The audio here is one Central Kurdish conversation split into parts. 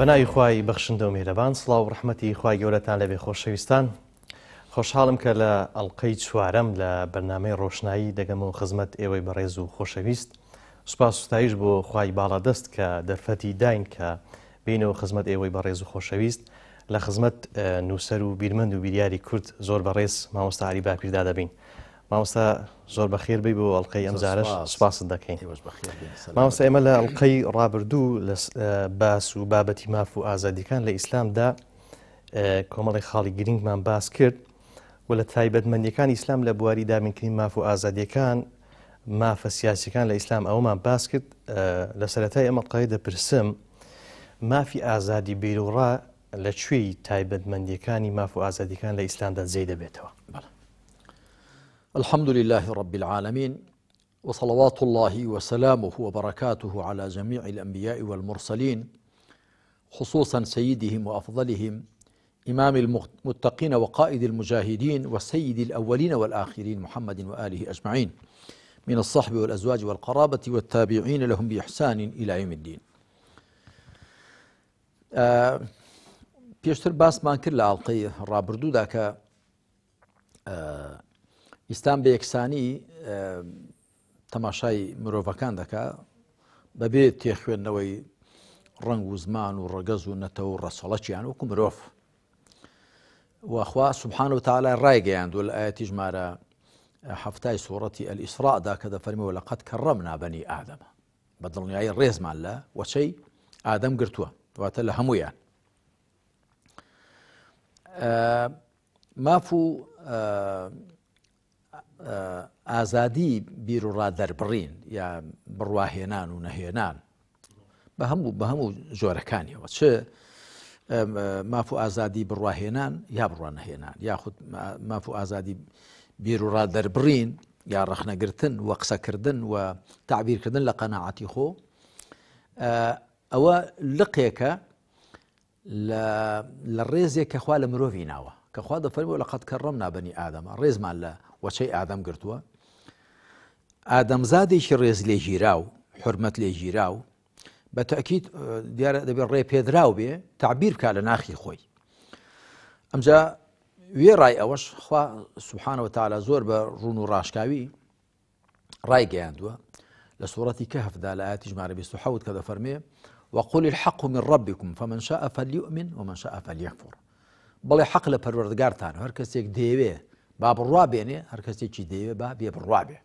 بەناوی خی بەخشندە و مێرەبان سڵاو ڕحمەتی خی گەورەتان لەبێ خۆشەویستان خۆشحاڵم کە لە ئەللقەی چوارەم لە بەرنمەی ڕۆشنایی دەگەم و خزمەت ئێوەی بەڕێز و خۆشەویست سوپاس سوتایش بۆ خی باڵا دەست کە دەرفەتی داین کە بینەوە خزمەت ئێوەی بەڕێز و خۆشەویست لە خزمەت نووسەر و بیرمەند و بیریاری کورد زۆر بەڕێز مامۆستا عری باپیردا دەبین. مامۆستا زۆر بەخێر بی بۆ ئەڵلقەی ئەمزارش سوپاسن دەکەین مامۆستا ئێمە لە ئەڵلقەی ڕابردوو باس و بابەتی ماف و ئازادیەکان لە ئیسلامدا کۆمەڵی خاڵی گرنگمان باس کرد و لە تایبەتمەندیەکان ئیسلام لە بواری دامینکردنی ماف و ئازادیەکان مافە سیاسەکان لە ئیسلام ئەومان باس کرد لە سەرەتای ئەمە قای دەپرسم مافی ئازادی بیرڕا لەکوێی تایبەتمەندیەکانی ماف و ئازادیەکان لە ئیسلامدا جێ دەبێتەوە الحمد لله رب العالمين وصلوات الله وسلامه وبركاته على جميع الانبياء والمرسلين خصوصا سيدهم وافضلهم امام المتقين وقائد المجاهدين وسيد الاولين والاخرين محمد واله اجمعين من الصحب والازواج والقرابه والتابعين لهم باحسان الى يوم الدين. بيشتر آه، باس مانكر لە ئاڵلقەی ڕابردوودا ئیسلام بە یەکسانی تەماشای مرۆڤەکان دەکا بەبێت تێخوێندنەوەی ڕنگ و زمان و ڕگەز و نەتەوە و ڕەسەڵەچیان وەکو مرۆڤ وخوا سبحان و تعالی ڕایگەیان دوول ئاەتی ژمارە حفتای سوورەتی ئەلئیسرادا کە دەفەرمیەوە لە قەت کە ڕەمنا بەنی ئادەمە بە دڵنیایی ڕێزمان لە آدم ئادەم گرتووە دواتە لە هەمویان ماف و ئازادی آه، بیر و ڕادەربڕین یا بڕواهێنان و نەهێنان بە هەموو بە هەموو زۆرەکانیەوە چ آه، ماف و ئازادی بڕواهێنان یا بڕوان نەهێنان یاخود ماف و ئازادی بیر و ڕادەربڕین یا ڕەخنەگرتن وە قسەکردن و تعبیرکردن لە قەنەعاتی خۆ آه، ئەوە لقێکە لە ڕێزێک کەخوا لە مرۆڤی ناوە کەخوا دەفەرمەوە لە قەت کە ڕەم نابنی ئادەمە ڕێزمان لە آدم قرتوا آدم زادي شريز لي جيراو حرمت لي جيراو بتأكيد اه، ديار ڕێ پێدراو بيدراو تعبیر تعبير لە ناخی خوي ئەمجا وي راي أوش خوا سبحانه وتعالى زور برونو راشكاوي راي ڕاشکاوی لصورة كهف ذا سوورەتی کە ربي لە كذا فرمي وقل الحق من ربكم فمن شاء فليؤمن ومن شاء فليكفر بل حق لە پەروەردگارتان هەر با بڕوا بێنێ هەر کەسێکی دەیەوێ با بێ بڕوا بێ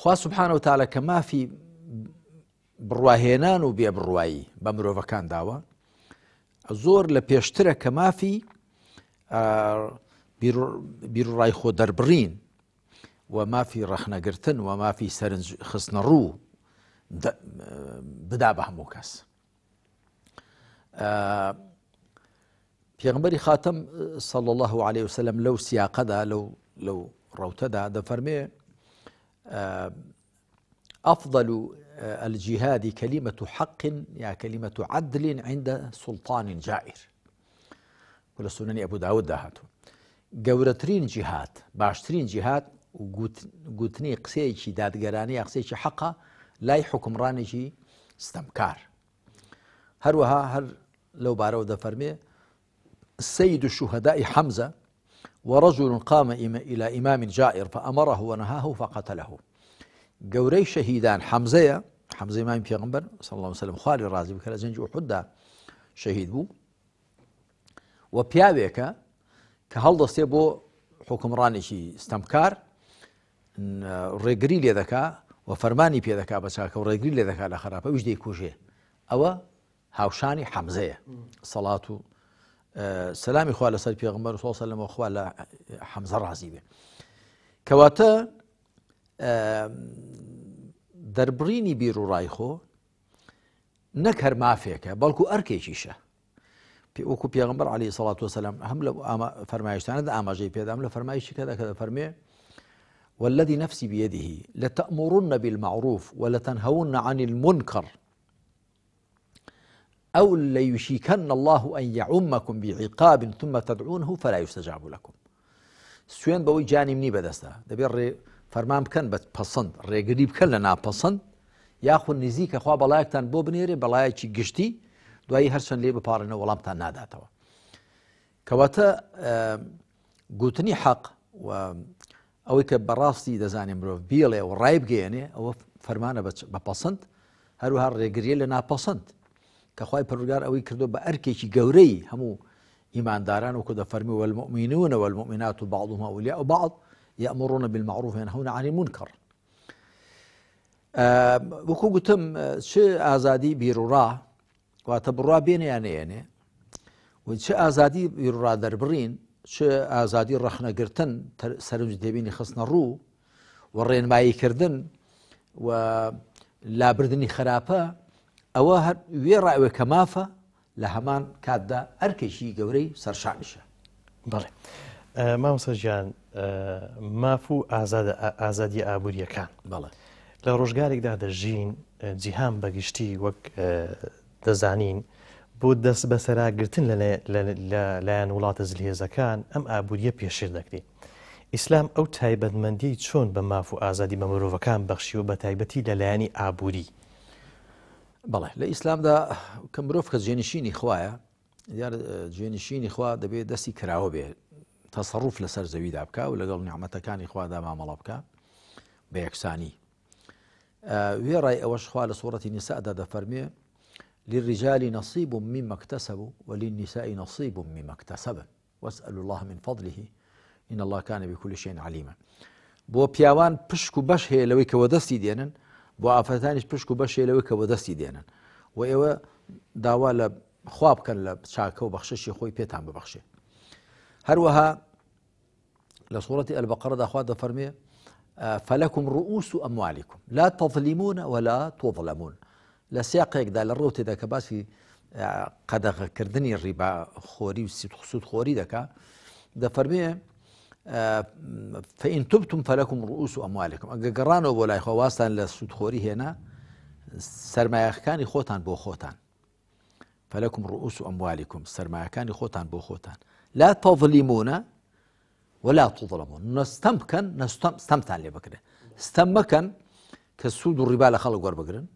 خوا سبحانە و تالەکە مافی بڕواهێنان و بێ بڕوایی بە مرۆڤەکان داوە زۆر لە پێشترە کە مافی بیرڕای خۆ دەربڕین و مافی ڕەخنەگرتن و مافی سەرنج خستنە ڕوو بدا بە هەموو کەس. پێغمبەری خاتم اه، صلى الله عليه وسلم لو لو لو لەو ڕوتەدا دەفەرمێ اه، أفضل اه، الجهاد كلمة حق يا كلمة عدل عند سلطان جائر كل سنن أبو داود داهاتو جهاد جهات جهاد جهات قسيشي قسەیەکی دادگەرانی یا قسەیەکی حەقا لای استمكار هروها هەروەها لو لەو بارەوە دەفەرمێ سيد الشهداء حمزة ورجل قام إلى إمام جائر فأمره ونهاه فقتله قوري شهيدان حمزة حمزة إمام في غنبر صلى الله عليه وسلم خالي الرازي و حوددا شەهید شهيد و پیاوێکە كهل هەڵدەستێ بۆ حکمڕانێکی ستەمکار استمكار لێ دەکا و فەرمانی پێدەکا بەچکە و ڕێگری لێ دەکا لە وش دەی کوژێ أو هاوشاني حمزة صلاته سلامی خوا لەسەر پێغمبەر سۆسە لەمەخوا لە حەمزە ڕازی بێ کەواتە دەربڕینی بیر و ڕایخۆ نەک هەر مافێکە بەڵکو ئەرکێکیشە وەکو پێغمبەر علی سڵات وسلام هەم آما جي ئاماژەی هم لە فەرمایشی كذا کە دەفەرمێ والذي نفسي بيده لتأمرن بالمعروف ولتنهون عن المنكر أو ليشيكن الله أن يعمكم بعقاب ثم تدعونه فلا يستجاب لكم سوێن بەوەی جانی منی بەدەستە دەبێت ڕێ فەرمان بکەن بە پەسەند ڕێگری بکەن لە ناپەسەند یاخود نزیکە خوا بەڵایەکتان بۆ بنێرێ بەڵایەکی گشتی دوایی هەرچەند لێ بپارنەوە ناداتوا كواتا آه، قوتني حق و ئەوەی کە بەڕاستی دەزانێت مرۆڤ بیڵێ و ڕای بگەێنێ ئەوە فەرمانە بە پەسەند هەروها ڕێگریە لە ناپەسەند که کەخوای پرگار ئەوەی کردو بە ئەرکێکی گەورەی هەموو و وکو فرمی و المؤمنون و المؤمنات و بعض و بعض یامرون بالمعروف هون وينهون عن المنكر اه، اه، چه آزادی بیرورا و بیرڕا واتە یعنی یعنی و چه آزادی بیرورا در برین چه آزادی ئازادی ڕەخنەگرتن سرنج دەبینی خصنا رو و رین ڕێنماییکردن و لابردنی خرابه ئەوە هەر وێ ڕاوێ کە مافە لە هەمان کاتدا ئەرکێکی گەورەی سەرشانشە بڵێ مامسەژیان ماف و ئازادی ئابوووریەکان بەڵێ لە ڕۆژگارێکدا دەژین جیهان بەگشتی وەک دەزانین بۆ دەست بەسەراگرتن لایەن وڵاتە زلهێزەکان ئەم ئابوووریە پێشر دەکرێت ئیسلام ئەو تایبەتمەندی چۆن بە ماف و ئازادی بە مرۆڤەکان بەخشی و بە تایبەتی لەلایانی ئابووری بەڵێ لە ئیسلامدا کە مرۆڤ کە جێنشینی خوایە دیار جێنشینی خوا دەبێت دەستی کراوە بێ تەسەڕوف لەسەر زەویدا عبکا و لەگەڵ نیعممەتەکانی خوادا مامەڵە بکە بە یەکسانی وێ ڕای ئەوەش خوا لە سوورەتی نیسادا دەفەرمێ للرجال نصيب مما اكتسبوا وللنساء نصيب مما اكتسبن واسأل الله من فضله إن الله كان بكل شيء عليما بو بيوان بشكو و بەش هەیە لەوەی کەەوە بو ئافرەتانیش پشک و بەشێ لەوەی کە بۆ دەستی دێنن و ئێوە داوا لە کن بکەن لە چاکە و بەخششی خۆی پێتان ببخشه هر وها سوورەتی البقرة خوا دەفەرمێ فەلەکم ڕؤوس رؤوس ئەموالیکم لا تظلمون ولا تظلمون لە سیاقێکدا لە ڕۆ تێدا کە باسی قەدەغەکردنی ڕیبا خۆری و سوود خۆری دەکا دەفەرمێ فەئین توبتم فەلەکم ڕوس و ئەموالێکم ئەگە گەڕانەوە بۆ لای خۆواستان لە سوودخۆری هێنا سرمایەکانی خۆتان بۆ خۆتان فەلەکم ڕوس و ئەموالیکم سرمایەکانی خۆتان بۆ خۆتان لا تەڤلیمونە ولا توڵەمون نستەم بکەن ستەمتان لێ بکرێ ستەم مەکەن کە سوود و ڕیبا لە خەڵک وەربگرن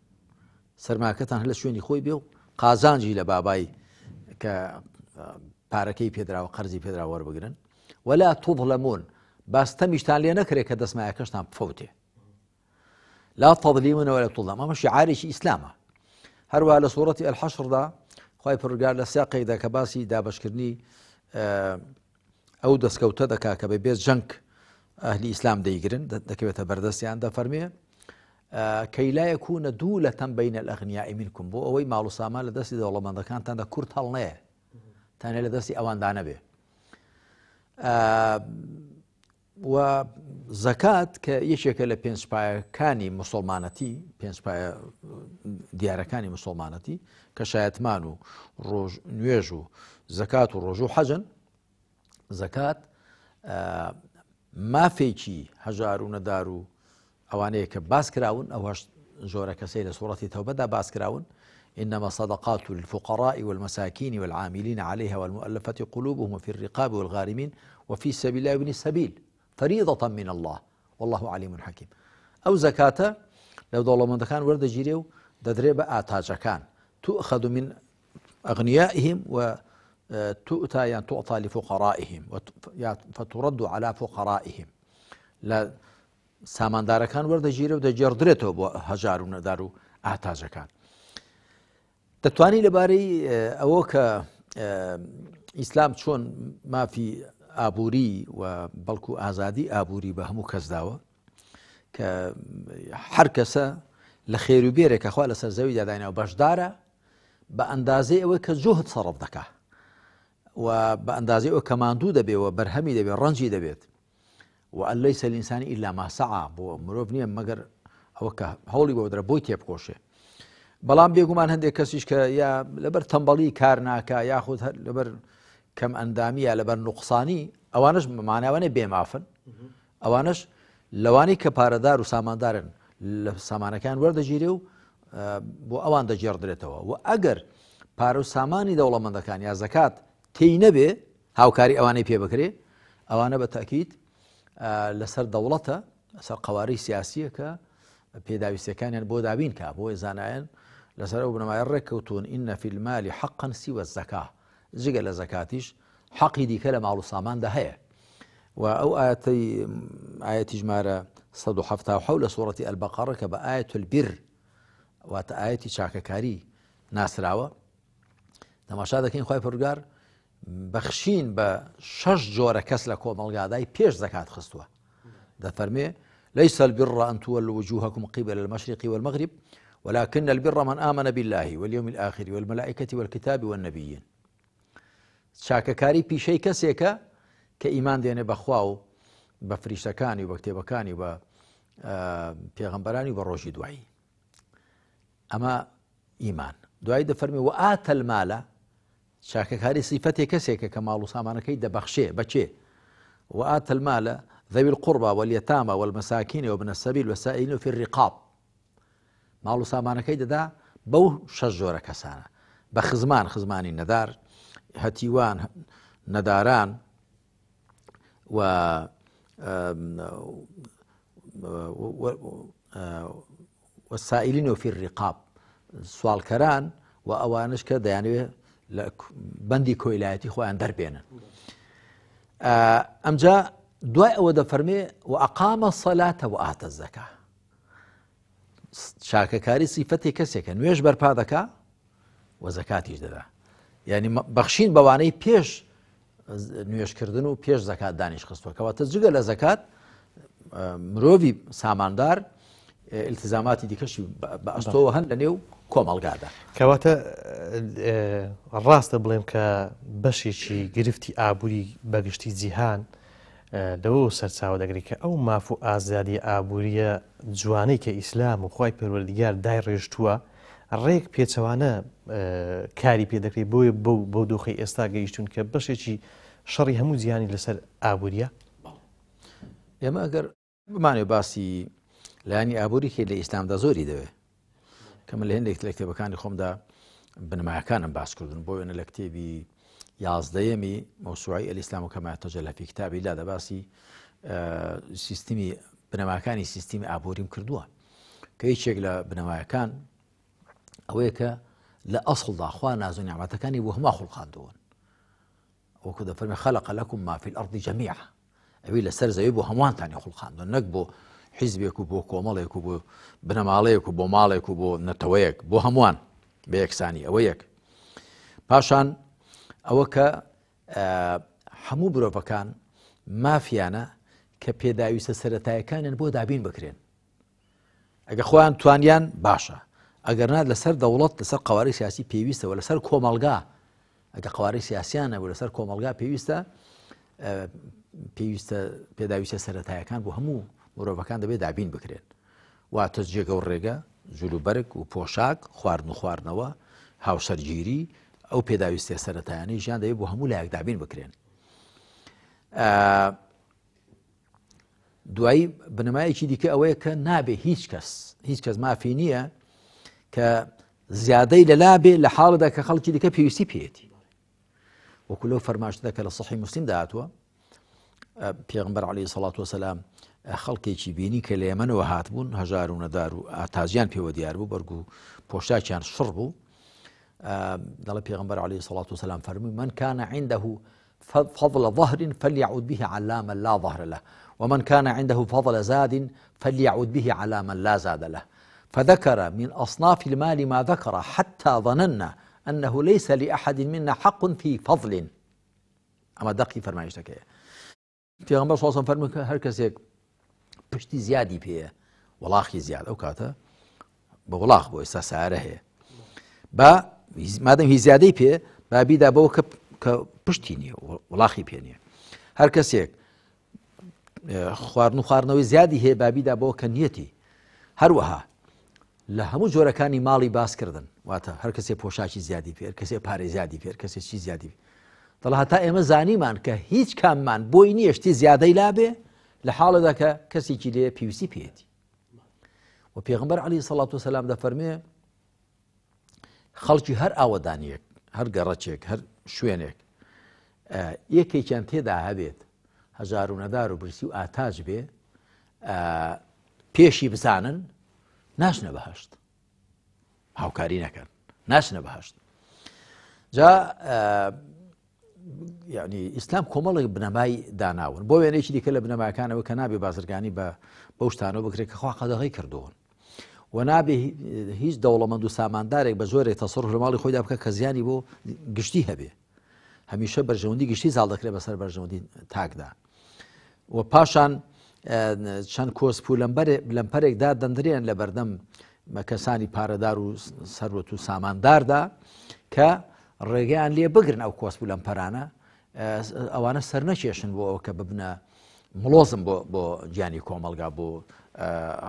سەرماکەتان هە لە شوێنی خۆی بێ و قازانجی لە بابای کە پارەکەی پێدراوە قەرزی پێدرا وەربگرن ولا تظلمون باس تم اشتان لي نكري كدس ما يكشتان نعم فوتي لا تظلمون ولا تظلم ما مشي عارش إسلاما هروا على سورة الحشر دا خواهي برقال لساقي دا كباسي دا بشكرني آه، أو دس كوتا دا كبيبيز جنك أهل إسلام دا يقرن دا كبيتا بردستي يعني عند فرمية آه، كي لا يكون دولة بين الأغنياء منكم بو أوي مالو سامان لدس دا والله من دا كان تان دا كورت تاني لدس أوان دا نبيه و زەکات کە یەکێکە لە پێنجپایەکانی مسلمانەتی دیارەکانی مسلمانەتی کە شایەتمان و نوێژ و زەکات و ڕۆژ و حەجن زەکات مافێکی هەژار و نەدار و ئەوانەیە کە باس کراون ئەو زۆرە کەسەی لە سوڵەتی تەوبەدا باس کراون إنما صدقات للفقراء والمساكين والعاملين عليها والمؤلفة قلوبهم وفي الرقاب والغارمين وفي سبيل الله ابن السبيل فريضة من الله والله عليم حكيم أو زكاة لو دولة من دكان ورد جيريو ددريب كان تؤخذ من أغنيائهم و آه، تؤتى يعني تعطى لفقرائهم فترد على فقرائهم لا سامان داركان ورد جيريو بۆ هەژار هجارون دارو و دەتوانی لەبارەی ئەوە کە ئیسلام چۆن مافی ئابووری و بەڵکو ئازادی ئابووری بە هەموو کەس داوە کە هەر کەسە لە خێروبێرێکە خوا لە سەرزەوی داداینا و بەشدارە بە ئەندازەی ئەوە کە زۆهت سەرف دکا و بە ئەندازی ئەو کەماندوو دەبێەوە بەرهەمی دەبێت ڕەنجی دەبێت و ئەلەی سەلینسانی ئیلا ماسەعا بۆ مرۆڤ نییە مەگەر ئەوە کە هەوڵی بۆ درە بۆی تێبخۆشێ بەڵام بێگومان هەندێک کەسیش کە یا لەبەر تەمبەڵی کار ناکە یاخود هەر لەبەر کەم ئەندامیە لەبەر نوقسانی ئەوانش ماناوانێ بێمافن ئەوانش لەوانی کە پارەدار و ساماندارن لە سامانەکان وەردەگیری و بۆ ئەوان دەجێڕ درێتەوە و ئەگەر پارە و سامانی دەوڵەمەندەکان یا زەکات تی نەبێ هاوکاری ئەوانەی پێ بکرێ ئەوانە بە تاکییت لەسەر دەوڵەتە سەر قواری سیاسیە کە پێداویستەکانیان بۆ دابین کا بۆ زانایەن لسر ابن ما يركوتون إن في المال حقا سوى الزكاة زجل الزكاتيش حقي دي كلام على سامان ده هي وأو آياتي آية جمارة صدو حفتا وحول سورة البقرة كب آية البر وآية شاككاري كاري ناس راوة لما شاهد كين خواهي فرقار بخشين بشش جورة كسلة كو ملغا بيش زكاة خستوا ده فرمي ليس البر أن تولوا وجوهكم قبل المشرق والمغرب ولكن البر من آمن بالله واليوم الآخر والملائكة والكتاب والنبيين شاکەکاری كاري بي شي كسيكا كإيمان بەخوا بخواو بفريشتكاني وبكتبكاني و بە کتێبەکانی آه، بە پێغمبەرانی بە ڕۆژی دوایی ئەمە ئیمان دوای دەفەرمی و ئاتەل مالە شاکەکاری سیفەتێک کەسێکە کە ماڵ و و ذوي القربى واليتامى والمساكين وابن السبيل والسائلين في الرقاب ماڵ و سامانەکەی دەدا بەو شەش زۆرە کەسانە بە خزمان خزمانی نەدار هەتیوان نەداران و وەسائلین وفی ڕقاب سوالکەران و ئەوانش کە دەیانوێت لە بەندی کۆیلایەتی خۆیان دەربێنن ئەمجا دوای ئەوە دەفەرمێ و ئەقامە سەلاتە و ئاتە زەکە شاکەکاری سیفەتی کەسێکە نوێش بەرپا دەکا وەزەکاتیش دەدا ینی بەخشین بەوانەی پێش نوێشکردن و پێش زکات دانیش خستوەکەەوە جگە لە زکات مرۆڤ ساماندار التزاماتی دیکەشی بە ئەستۆوە هەند لە نێو کۆمەڵگادا کەواتە ڕاستە بڵێم کە بەشێکی گرفتی ئابووری بەگشتی جیهان لەوە سەرچاو دەگری کە ئەو ماف و ئازادی ئابوووریە جوانەی کە ئیسلام و خی پەروەردیگار دای ڕێژتووە ڕێک پێچەوانە کاری پێدەکری بۆیە بەو بۆ دۆخی ئێستا گەیشتون کە بەشێکی شەڕی هەموو زیانی لەسەر ئابوووریە ئێمە ئەگەر بمانێ باسی لایانی ئابووری کێ لە ئیسلامدا زۆری دەوێت کەمە لە هندێک لە کتێبەکانی خۆمدا بنمایەکانم باس کردن بۆ وێنە لە کتێبی یازدەیەمی مەوسوعی ئەلیسلام و کەماتەجە لە فیکتابی لا دەباسی سیستمی بنەماکانی سیستمی ئابوریم کردووە کە هیچێک لە بنەمایەکان ئەوەیە کە لە ئەسڵداخوا نازۆ نیامەتەکانی بۆ هەما خوڵقاندەوەن وەکو دەفەرمی خەلق لەکم مافی ئەردی جەمیع ئەوی لەسەر زەوی بۆ هەمووانتانی خوڵقاندن نەک بۆ حیزبێک و بۆ کۆمەڵێک و بۆ بنەماڵەیەک و بۆ ماڵێک و بۆ نەتەوەیەک بۆ هەمووان بە یەکسانی ئەوە یەک پاشان ئەوە کە هەموو برۆپەکان مافیانە کە پێداویستە سەتایەکانیان بۆ دابین بکرێن ئەگە خۆیان توانیان باشە ئەگەرنا لەسەر دەوڵەت لەسەر قواری سیاسی پێویستەوە لەسەر کۆمەلگا ئەگە قواری سیاسیانە بۆ لەسەر کۆمەلگا پێویستە پێویستە پێداویستە سەتایەکان بۆ هەموو مرۆڤەکان دەبێت دابین بکرێن واتە جێگە و ڕێگە جلوبرگ و پۆشاک خواردن و خواردنەوە هاوسەرگیری ئەو پێداویستێ سەرەتایانی ژیان دەوێت بۆ هەموو لایەکدابین بکرێن دوایی بنمایەکی دیکە ئەوەیە کە نابێ هیچ کەس هیچ کەس مافی نییە کە زیادەی لە لابێ لە حاڵدا کە خەڵکی دیکە پێویستی پێێتی وەکو لەو فەرماشتدا کە لە سەحی مسلیم داهاتوە پێغمبەر علی سەڵات وسلام خەڵکێکی بینی کە لە ئێمەنەوە هاتبوون هەژار و نەدار و ئاتازیان پێوە دیار بوو بەرگ و پۆشتاکیان شڕ بوو في پێغمبەر عليه الصلاة والسلام سلام من كان عنده فضل ظهر فليعود به على من لا ظهر له ومن كان عنده فضل زاد فليعود به على من لا زاد له فذكر من أصناف المال ما ذكر حتى ظننا أنه ليس لأحد منا حق في فضل أما دقي دقی يشتكى في سوسم فەرمی هەر کەسێک پشتی زیادی پێەیە وڵاخی زیاد ئەو کاتە بە وڵاخ بۆ بو سارە سعره با مادەم هی زیادەی پێ بابیدا بەوە کە پشتی نییە وڵاخی پێنیە هەر کەسێک خواردن و خواردنەوەی زیادی هەیە بابیدا بەوە کە نیەتی هەروەها لە هەموو جۆرەکانی ماڵی باسکردن واتە هەر کەسێ پۆشاکی زیادی پێر کەسێ پارێ زیادی پێر کەسێکی زیادی دڵ هەتا ئێمە زانیمان کە هیچ کاممان بۆی نیەشتی زیادەی لابێ لە حاڵەدا کە کەسێکی لێ پیویستی پێێتی و پێغمبەر علی سەڵات و سەسلام دەفەرمێ خەڵکی هەر ئاوەدانیەک هەر گەڕەچێک هەر شوێنێک یەکێکیان تێدا هەبێت هەزارونەدار و برسی و ئاتاج بێ پێشی بزانن ناشنە بەهشت هاوکاری نەکەن ناشنە بەهشت جا یعنی ئیسلام کۆمەڵێک بنەمای داناون بۆ وێنێکی دیکە لە بنەماکانەوە کە نابێ بازرگانی بە بەو شتانەوە بکرێت کە خوا قەدەغی کردوون و نابێ هیچ دەوڵەمەند و ساماندارێک بە زۆرێک تەسڕ هەرماڵی خۆیدا بکە کە زیانی بۆ گشتی هەبێ هەمیشە بەرژەوندی گشتی زاڵ دەکرێت بەسەر بەرژەوندی تاکدا و پاشان چەند کۆس پو لەمپەرێکدا دەندرێن لە بەردەم مەکەسانی پارەدار و سەرەت و سامانداردا کە ڕێگەیان لێ بگرن ئەو کۆسپ و لەمپەرانە ئەوانە سەر نەکێشن بۆ ئەو کە ببنە ملۆزم بۆ گیانی کۆمەلگا بۆ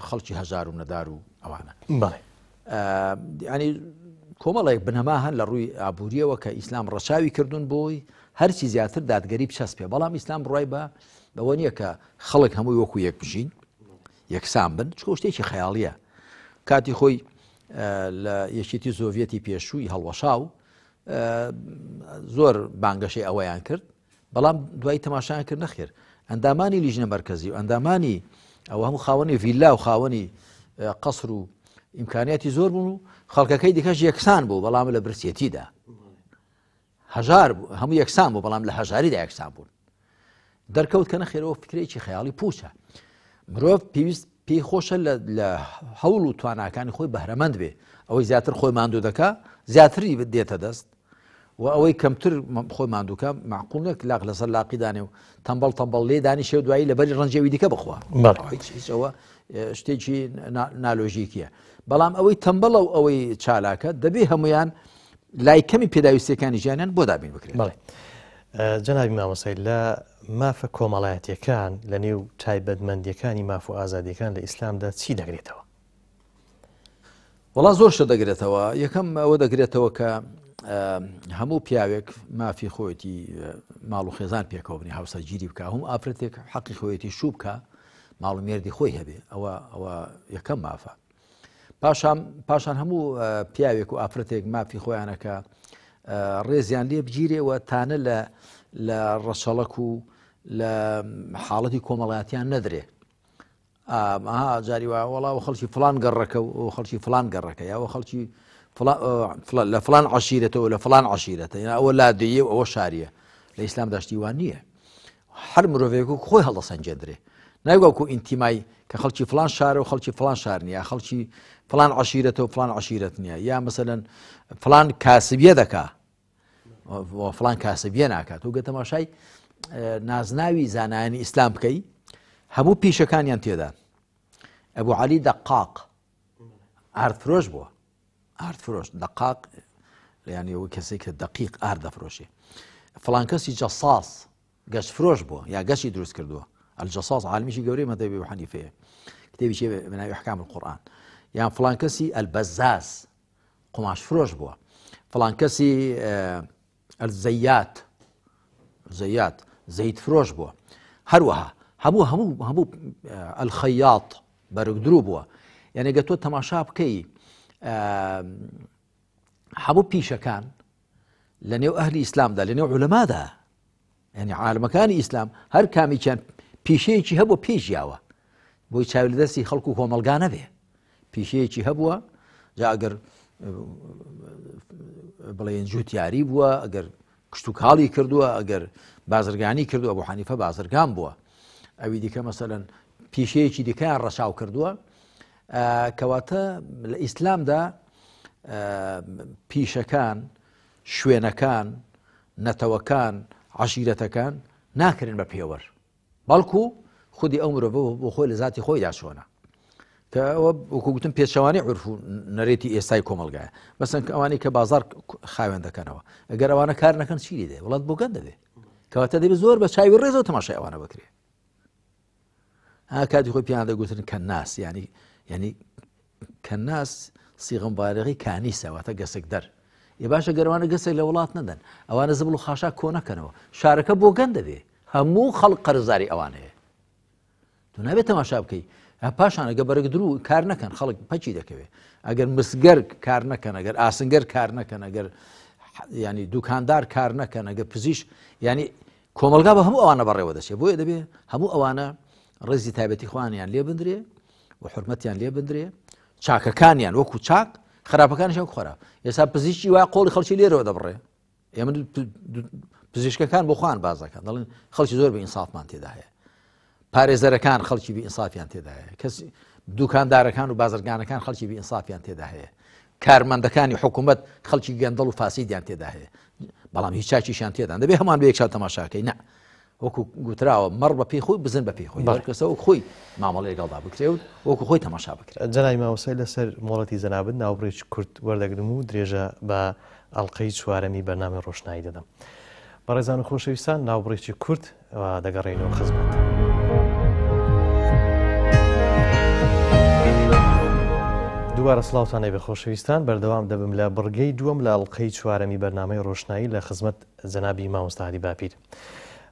خەڵکی هەژار و نەدار و ئەوانە ینی کۆمەڵێک بنەما هەن لە ڕووی ئابوووریەوە کە ئیسلام ڕەچاوی کردوون بۆی هەرچی زیاتر دادگەری چەس پێ بەڵام ئیسلام ڕای بە بەوە نییە کە خەڵک هەمووی وەکو یەک بژین یەکسان بن چکۆ شتێکی خەیاڵیە کاتی خۆی لە یەکێتی زۆڤەتی پێشووی هەڵوەشاو زۆر بانگەشی ئەوەیان کرد بەڵام دوای تەماشایان کرد نەخێر ئەندامانی لیژنە مرکزی و ئەندامانی ئەوە هەموو خاوەنی ڤیللا و خاوەنی قەسر و ئیمکانەتی زۆر بوون و خەڵکەکەی دیکەش یەکسان بوو بەڵام لە برسیەتیدا هەژار بوو هەموو یەکسان بوو بەڵام لە هەژاریدا یەکسان بوون دەرکەوت کە نەخێرەوە فکرێکی خەیاڵی پوچە مرۆڤ پێویست پێی خۆشە لە هەوڵ و تواناکانی خۆی بەهرەمەند بێ ئەوەی زیاتر خۆی ماندوو دەکا زیاتری دێتە دەست و ئەوەی کەمتر خۆی ماندووکە معقولەك لاق لەسەر لاقیدانێ و تەمبەڵ تەمبەڵ لێ دانی شێ دوایی لە بەری ڕەنجەوی دیکە بخوا هیچ ئەوە شتێکی نالۆژیکیە بەڵام ئەوەی تەمبەڵە و ئەوەی چالاکە دەبێ هەمویان لای کەمی پێداویستەکانی ژیانیان بۆ دابین بکرێت بڵێ جەنابی مامەسیل لە مافە کۆمەڵایەتیەکان لە نێو تایبەتمەندیەکانی ماف و ئازادیەکان لە ئیسلامدا چی دەگرێتەوە وڵا زۆر شە دەگرێتەوە یەکەم ئەوە دەگرێتەوە کە هەموو پیاوێک مافی خۆیەتی ماڵ و خێزان پێکەوەبنی هاوسە گیری بکە هەم ئافرەتێک حەقی خۆیەتی شوو بکە ماڵ مێردی خۆی هەبێ ئەوە ئەوە یەکەم مافە پاشان هەموو پیاوێک و ئافرەتێک مافی خۆیانەکە ڕێزیان لێ بگیرێەوە تانە لە ڕەچەڵک و لە حاڵەتی کۆمەڵاتیان نەدرێ ئاها جاری وەڵاوە خەڵکی فلان گەڕەکە و خەڵکی فلان گەڕەکە یاوە خەڵکی لە فلان عشیرەتەوە لە فلان عشیرەتە ئەوە لادێ و ئەوە شاریە لە ئیسلام داشتیوان نییە هەر مرۆڤێک و خۆی هەڵە سەنجێدرێ نایگەڵکو ئینتیمایی کە خەڵکی فلان شار و خەڵکی فلان شار نیە خەڵکی فلان عشیرەتە و فلان عشیرەت نییە یا مثلەن فلان کاسبیە دەکا فلان کاسبیە ناکات و گەتەماشای نازناوی زانایانی ئیسلام بکەی هەموو پیشەکانیان تێدا ئەبوو علی دەقاق ئاردفرۆش بووە ئاردفرۆش دەقاق لەیان ئەوە کەسێک کە دقیق ئاردەفرۆشی فلان کەسی جەساس گەشت فرۆش بووە یا گەشتی دروست کردووە الجصاص عالمی شی گەورەی مەدەبی و حەنیفەیە من مناوی حکام القورآن یان يعني فلان کەسی ئەلبەزاز قماش فرۆش بووە فلان کەسی ئەلزەیات زەیات همو فرۆش بووە هەروەها هەموو هەموو هەموو ئەلخەیاط بەرگدرو شاب كي آه تۆ آه، يعني آه، بيشا كان هەموو اهل اسلام ده ئەهلی علماء ده يعني عولەمادا ینی عالمەکانی هر كامي كان پیشەیەکی هەبوو پێشیاوە بۆی چاوی لە دەستی خەڵکو و کۆمەلگانە بێ پیشەیەکی هەبووە جاگەر بڵێن جووتیاری بووە ئەگەر کشت و کاڵی کردووە ئەگەر بازرگانی کردووە بۆ حەنیفە بازرگان بووە ئەوی دیکە مەسەرەن پیشەیەکی دیکەیان ڕەشاو کردووە کەواتە لە ئیسلامدا پیشەکان شوێنەکان نەتەوەکان عشیرەتەکان ناکرێن بە پێوەەر بەڵکو خودی ئەو مرۆڤ بۆ خۆی لە زیاتی خۆی داشۆنە کە ئەوە وەکوگوتم پێشەوانی عرف و نەرێتی ئێستای کۆمەلگایە بەسن ئەوانی کە بازار خاوێن دەکەنەوە ئەگەر ئەوانە کار نەکەن چیری دێ وڵات بۆگەن دەبێ کەواتە دەبێت زۆر بە چاوی ڕێزەوە تەماشای ئەوانە بکرێ ها کاتی خۆی پیان دەگوتن کە ناس ینی ینی کە ناس سیغمبارەغی کانی ساواتە گەسێک دەر ێ باشە گەروانە گەسێک لە وڵات نەدەن ئەوانە زبل و خاشا کۆ نەکەنەوە شارەکە بۆ گەندەبێ هەموو خەڵ قەرزاری ئەوان هەیە تو نابێت تەماشا بکەی پاشان ئەگە بەرەگ درو کار نەکەن خەڵک پەچی دەکەوێت ئەگەر مسگەر کار نەکەن ئەگەر ئاسنگەر کار نەکەن ئەگەر ینی دوکاندار کار نەکەن ئەگە پزیش ینی کۆمەلگا بە هەموو ئەوانە بەڕێوە دەچێت بۆیە دەبێت هەموو ئەوانە ڕێزی تایبەتی خوانیان لێ بدرێ و حرمەتیان لێ بدرێ چاکەکانیان وەکو چاک خراپەکانیان خۆرا ئێستا پزیشی وای قۆڵی خەڵکی لێرەوە دەبڕێ ئێمە پزیشکەکان بۆ خوان بازەکە دەڵێن خەڵکی زۆر بە ئینسافمان تێدا هەیە پارێزەرەکان خەڵکی بە ئینسافیان تێداە کەس دوکاندارەکان و بازرگانەکان خەڵکی بە ئینسافیان تێدا هەیە کارمەندەکانی حکوومەت خەڵکی گەندەڵ و فاسیدیان تێدا هەیە بەڵام هیچ چاکیشان تێدان دەبێ هەمان بە یەکشار تەماشاکەی نه وەکو گوتراوە مەڕ بە پێی خۆی بزن بە پێی خۆی بەکەسە و خۆی مامەڵی گەڵدا بکرێت وەکو خۆی تەماشا بکرێت جەنای ماوەسای لەسەر مۆڵەتی زەنابن ناوبڕێک کورت وەردەگرم و درێژە بە ئەڵلقەی چوارەمی بەنامە ڕۆشنایی دەدەم. بەڕێزان و خۆشەویستان ناوبڕێکی کورت دەگەڕێنەوە خزمەت. دووارە سلااوانەی بە خۆشەویستان بەردەوام دەبم لە بڕگەی دووەم لە ئەڵلقەی چوارەمی بەرنامەی ڕۆشنایی لە خزمەت زەنابی مامۆستادی باپیر.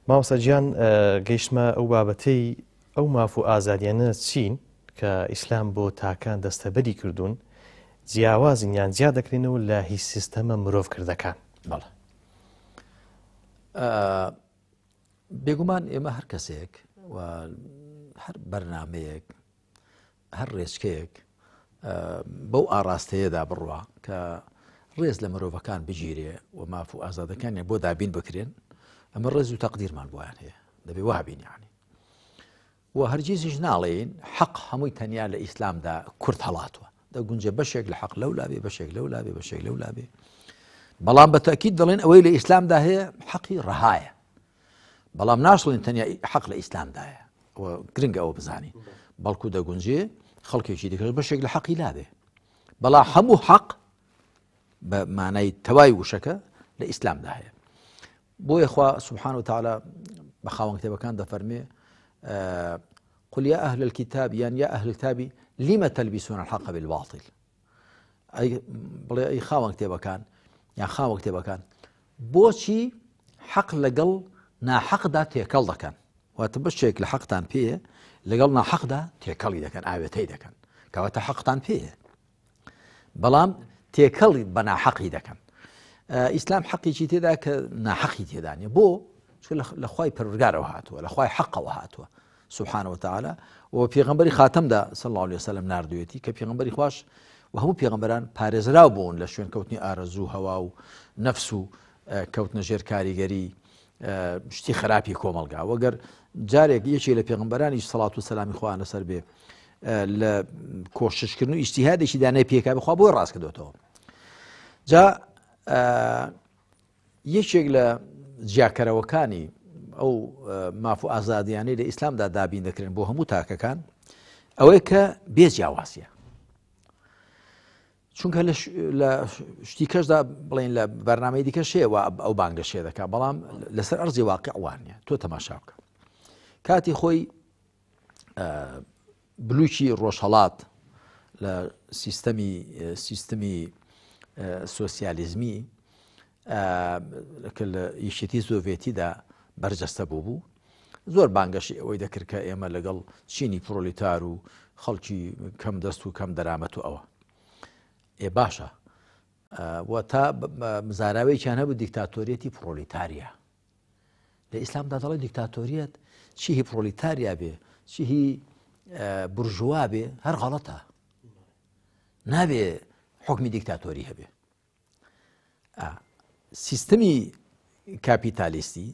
ماوەسەجییان گەیشتمە ئەو بابەتەی ئەو ماف و ئازاریانە چین کە ئیسلام بۆ تاکان دەستەبەری کردوون جیاوازین یان زیاد دەکرێنەوە لە هیچ سیستەمە مرۆڤکردەکان. بەڵە. بێگومان ئێمە هەر کەسێک هەر بەرنمەیەک هەر ڕێچکەیەک بەو ئاراستەیەدا بڕوە کە ڕێز لە مرۆڤەکان بگیرێ و ماف و ئازادەکانیان بۆ دابین بکرێن ئەمە ڕێز و تەقدیرمان بۆیان هەیە دەبێ وابینیانی و هەرگیزیش ناڵێن حەق هەمووی تەنیا لە ئیسلامدا کورت هەڵاتوە دە گونجە بەشێک لە حەق لەو لابێ بەشێک لەو لابێ بەشێک لەو لابێ بەڵام بە تاکیید أوي ئەوەی لە حقي رهاية حەقی ڕەهایە بەڵام ناشڵین تەنیا حەق لە ئیسلامدایە گرنگ ئەوە بزانین بەڵکو دەگونجێ خەڵکێکی كده بشكل لە لا ده بلا هەموو حق بمعنى تواي وشكا لإسلام ده ئیسلامدا هەیە بۆ سبحانه وتعالى و تعالا كان خاوەن آه، قل يا أهل الكتاب يعني يا أهل الكتاب لما تلبسون الحق بالباطل أي بڵێ ئەی كتابة كان یان خاوە کتێبەکان بۆچی حەق لەگەڵ ناحەقدا تێکەڵ دەکەن واتە بەشێک لە حەقتان پێە لەگەڵ ناحەقدا تێکەڵی دەکەن ئاوێتەی دەکەن کەواتە حەقتان پێە بەڵام تێکەڵی بە ناحەقی دەکەن ئیسلام حەقیی تێدا کە ناحەقی تێدانێ بۆ لەخوای پرگارەوە هاتووە لەخوای حەقەوە هاتووە سوحانەوە تاالە و پێغمبەری خاتمدا سەڵ لێ سەلم نردوێتی کە پێغمبەری خوش و هەموو پێغمبەران پارێزرا بوون لە شوێن کەوتنی ئارەزوو هەوا و نەفس و کەوتنە ژێر کاریگەری شتی خراپی کۆمەلگا وەگەر جارێک یەکی لە پێغمبەرانی سەڵات و سەلامی خۆیانە سەر بێ لە کۆششکردن و ئیشتیهادێکی دانای پێکا بخوا بۆی ڕاستکردوتەوە جا یەکێک لە جیاکەرەوەکانی ئەو مافو ئازادیانەی لە ئیسلامدا دابین دەکرێن بۆ هەموو تاکەکان ئەوەی کە بێ جیاواسیە چونکە لە شتی کەشدا بڵین لە بەرنمەی دیکە شێوە ئەو بانگە شێ دەکا بەڵام لەسەر ئەرزی واقع ئەوانە تۆ تەماشا بکە کاتی خۆی بلوکی ڕۆژهڵات لە سیستەمی سیستمی سۆسیالیزمی لە یشتی زۆڤێتیدا بەرجەستە بوو بوو زۆر بانگەشی ئەوەی دەکرد کە ئێمە لەگەڵ چینی پرۆلیتار و خەڵکی کەم دەست و کەم دەرامەت و ئەوە ئێ باشە وە تا مزاراوەیان هەبوو دیکتاتۆریەتی پرۆلیتاریە لە ئیسلامدا دەڵی دیکتاتۆریەت چی هی پرۆلیتاریا بێ چی هی برژوا بێ هەر غەڵەتە نابێ حکمی دیکتاتۆری هەبێ سیستمی کاپیتالیستی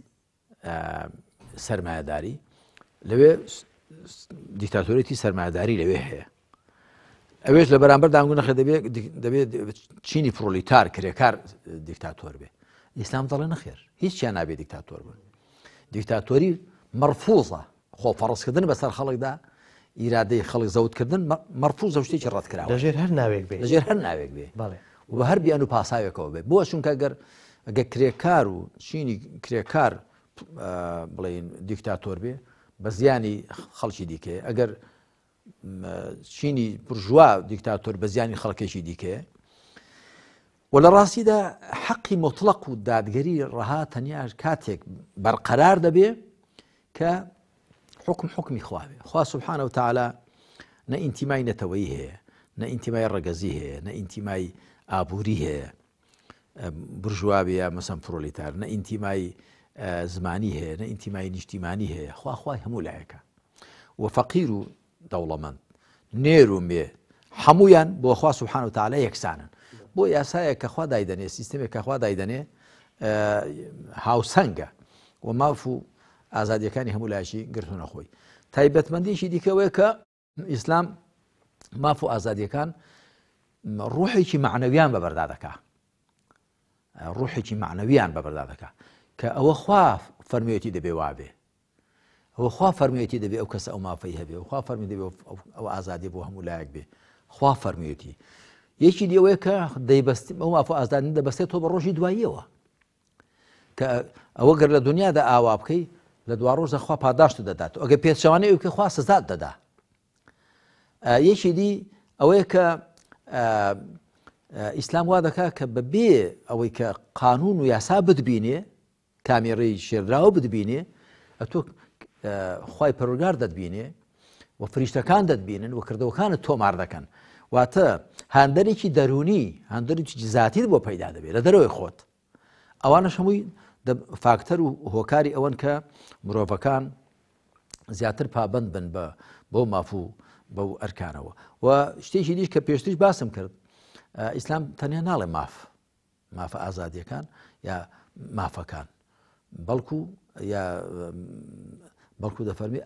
سرمایهداری لەوێ دیکتاتۆرێتی سرمایهداری لەوێ هەیە ئەوێت لە بەرامبەر داگونە خێ دەبێت چینی پرۆلیتار کرێکار دیکتاتۆر بێ ئیسلام دەڵێ نەخێر هیچ چیان نابێت دیکتاتۆر بن دیکتاتۆری مەرفوزە خۆفەڕستکردن بەسەر خەڵکدا ئیرادەی خەڵک زەوتکردن مەرفوز زەشتێکی ڕەتکرا لەژێر هەر ناوێک بێ لەژێر هەر ناوێک بێ و بە هەر بیان و پاساوێکەوە بێ بۆ چونکە گەر ئەگە کرێکار و چینی کرێکار بڵین دیکتاتۆر بێ بە زیانی خەڵکی دیکێ ئەگەر چینی برژوا دیکتاتۆر بزياني خلقي خەڵکێکی دیکەیە ولا لە دا حەقی مطلق و دادگەری ڕەها تەنیاش كاتيك برقرار دەبێ کە حکم حکمی خواوێ خوا سبحانه و تعالا نە ئینتیمای نەتەوەی هەیە نە ئینتیمای ڕەگەزی هەیە نە ئینتیمای ئابووری هەیە برژوابە مەسم پرۆلیتار نە ئینتیمای زمانی هەیە نە ئینتیمای نیشتیمانی هەیە خواخوای هەموو دەوڵەمەند نێر و مێ هەمویان بۆخوا سوحان و تاالە یەکسانن بۆ یاسایە کەخوا دایدەنێ سیستمێک کەخوا دایدەنێ هاوسەنگە و ماف و ئازادیەکانی هەمولایشی گرتونە خۆی تایبەتمەندیشی دیکەوەی کە ئیسلام ماف و ئازادیەکان ڕوحێکی معنەویان بە بەردادەکە ڕوحێکی معنەویان بە بەردادەکە کە ئەوە خوا فەرمیێتی دەبێ وابێ ئەوخوا فەرمیێتی دەبێ ئەو کەس ئەو مافەی هەبێ وخوا فەرمی دەبێ ئەو ئازادی بۆ هەموو لایەک بێ خوا فەرمیێتی یەکی دیەوەیە کە دەیبستی ئەو مافۆ ئازدانین دەبستێت تۆ بە ڕۆژی دواییەوە کە ئەوە گەر لە دنیادا ئاوا بکەی لە دوا ڕۆژ دەخوا پاداشت دەدات ئەگە پێچوانەی ئەوکە خوا سزاد دەدا یەکی دی ئەوەیە کە ئیسلام وا دەکا کە بەبێ ئەوەی کە قانون و یاسا بدبینێ کامێڕی شێراوە بدبینێ ئە تۆ خی پەرۆگار دەتبینێ و فریشتەکان دەتبینن و کردەوەکانت تۆمار دەکەن واتە هەندێکی دەرونی هەندێکی زیاتی بۆ پەیدا دەبێت لە دەرەوەی خۆت ئەوانە هەمووی فاکتەر و هۆکاری ئەوەن کە مرۆڤەکان زیاتر پابند بن بە بۆ مافوو بەو ئەرکانەوە و شتێکی دیش کە پێشتیش باسم کرد ئیسلام تەنیا ناڵێ ماف مافە ئازادیەکان یا مافەکان بەڵکو یا بەڵکو دەفەرمی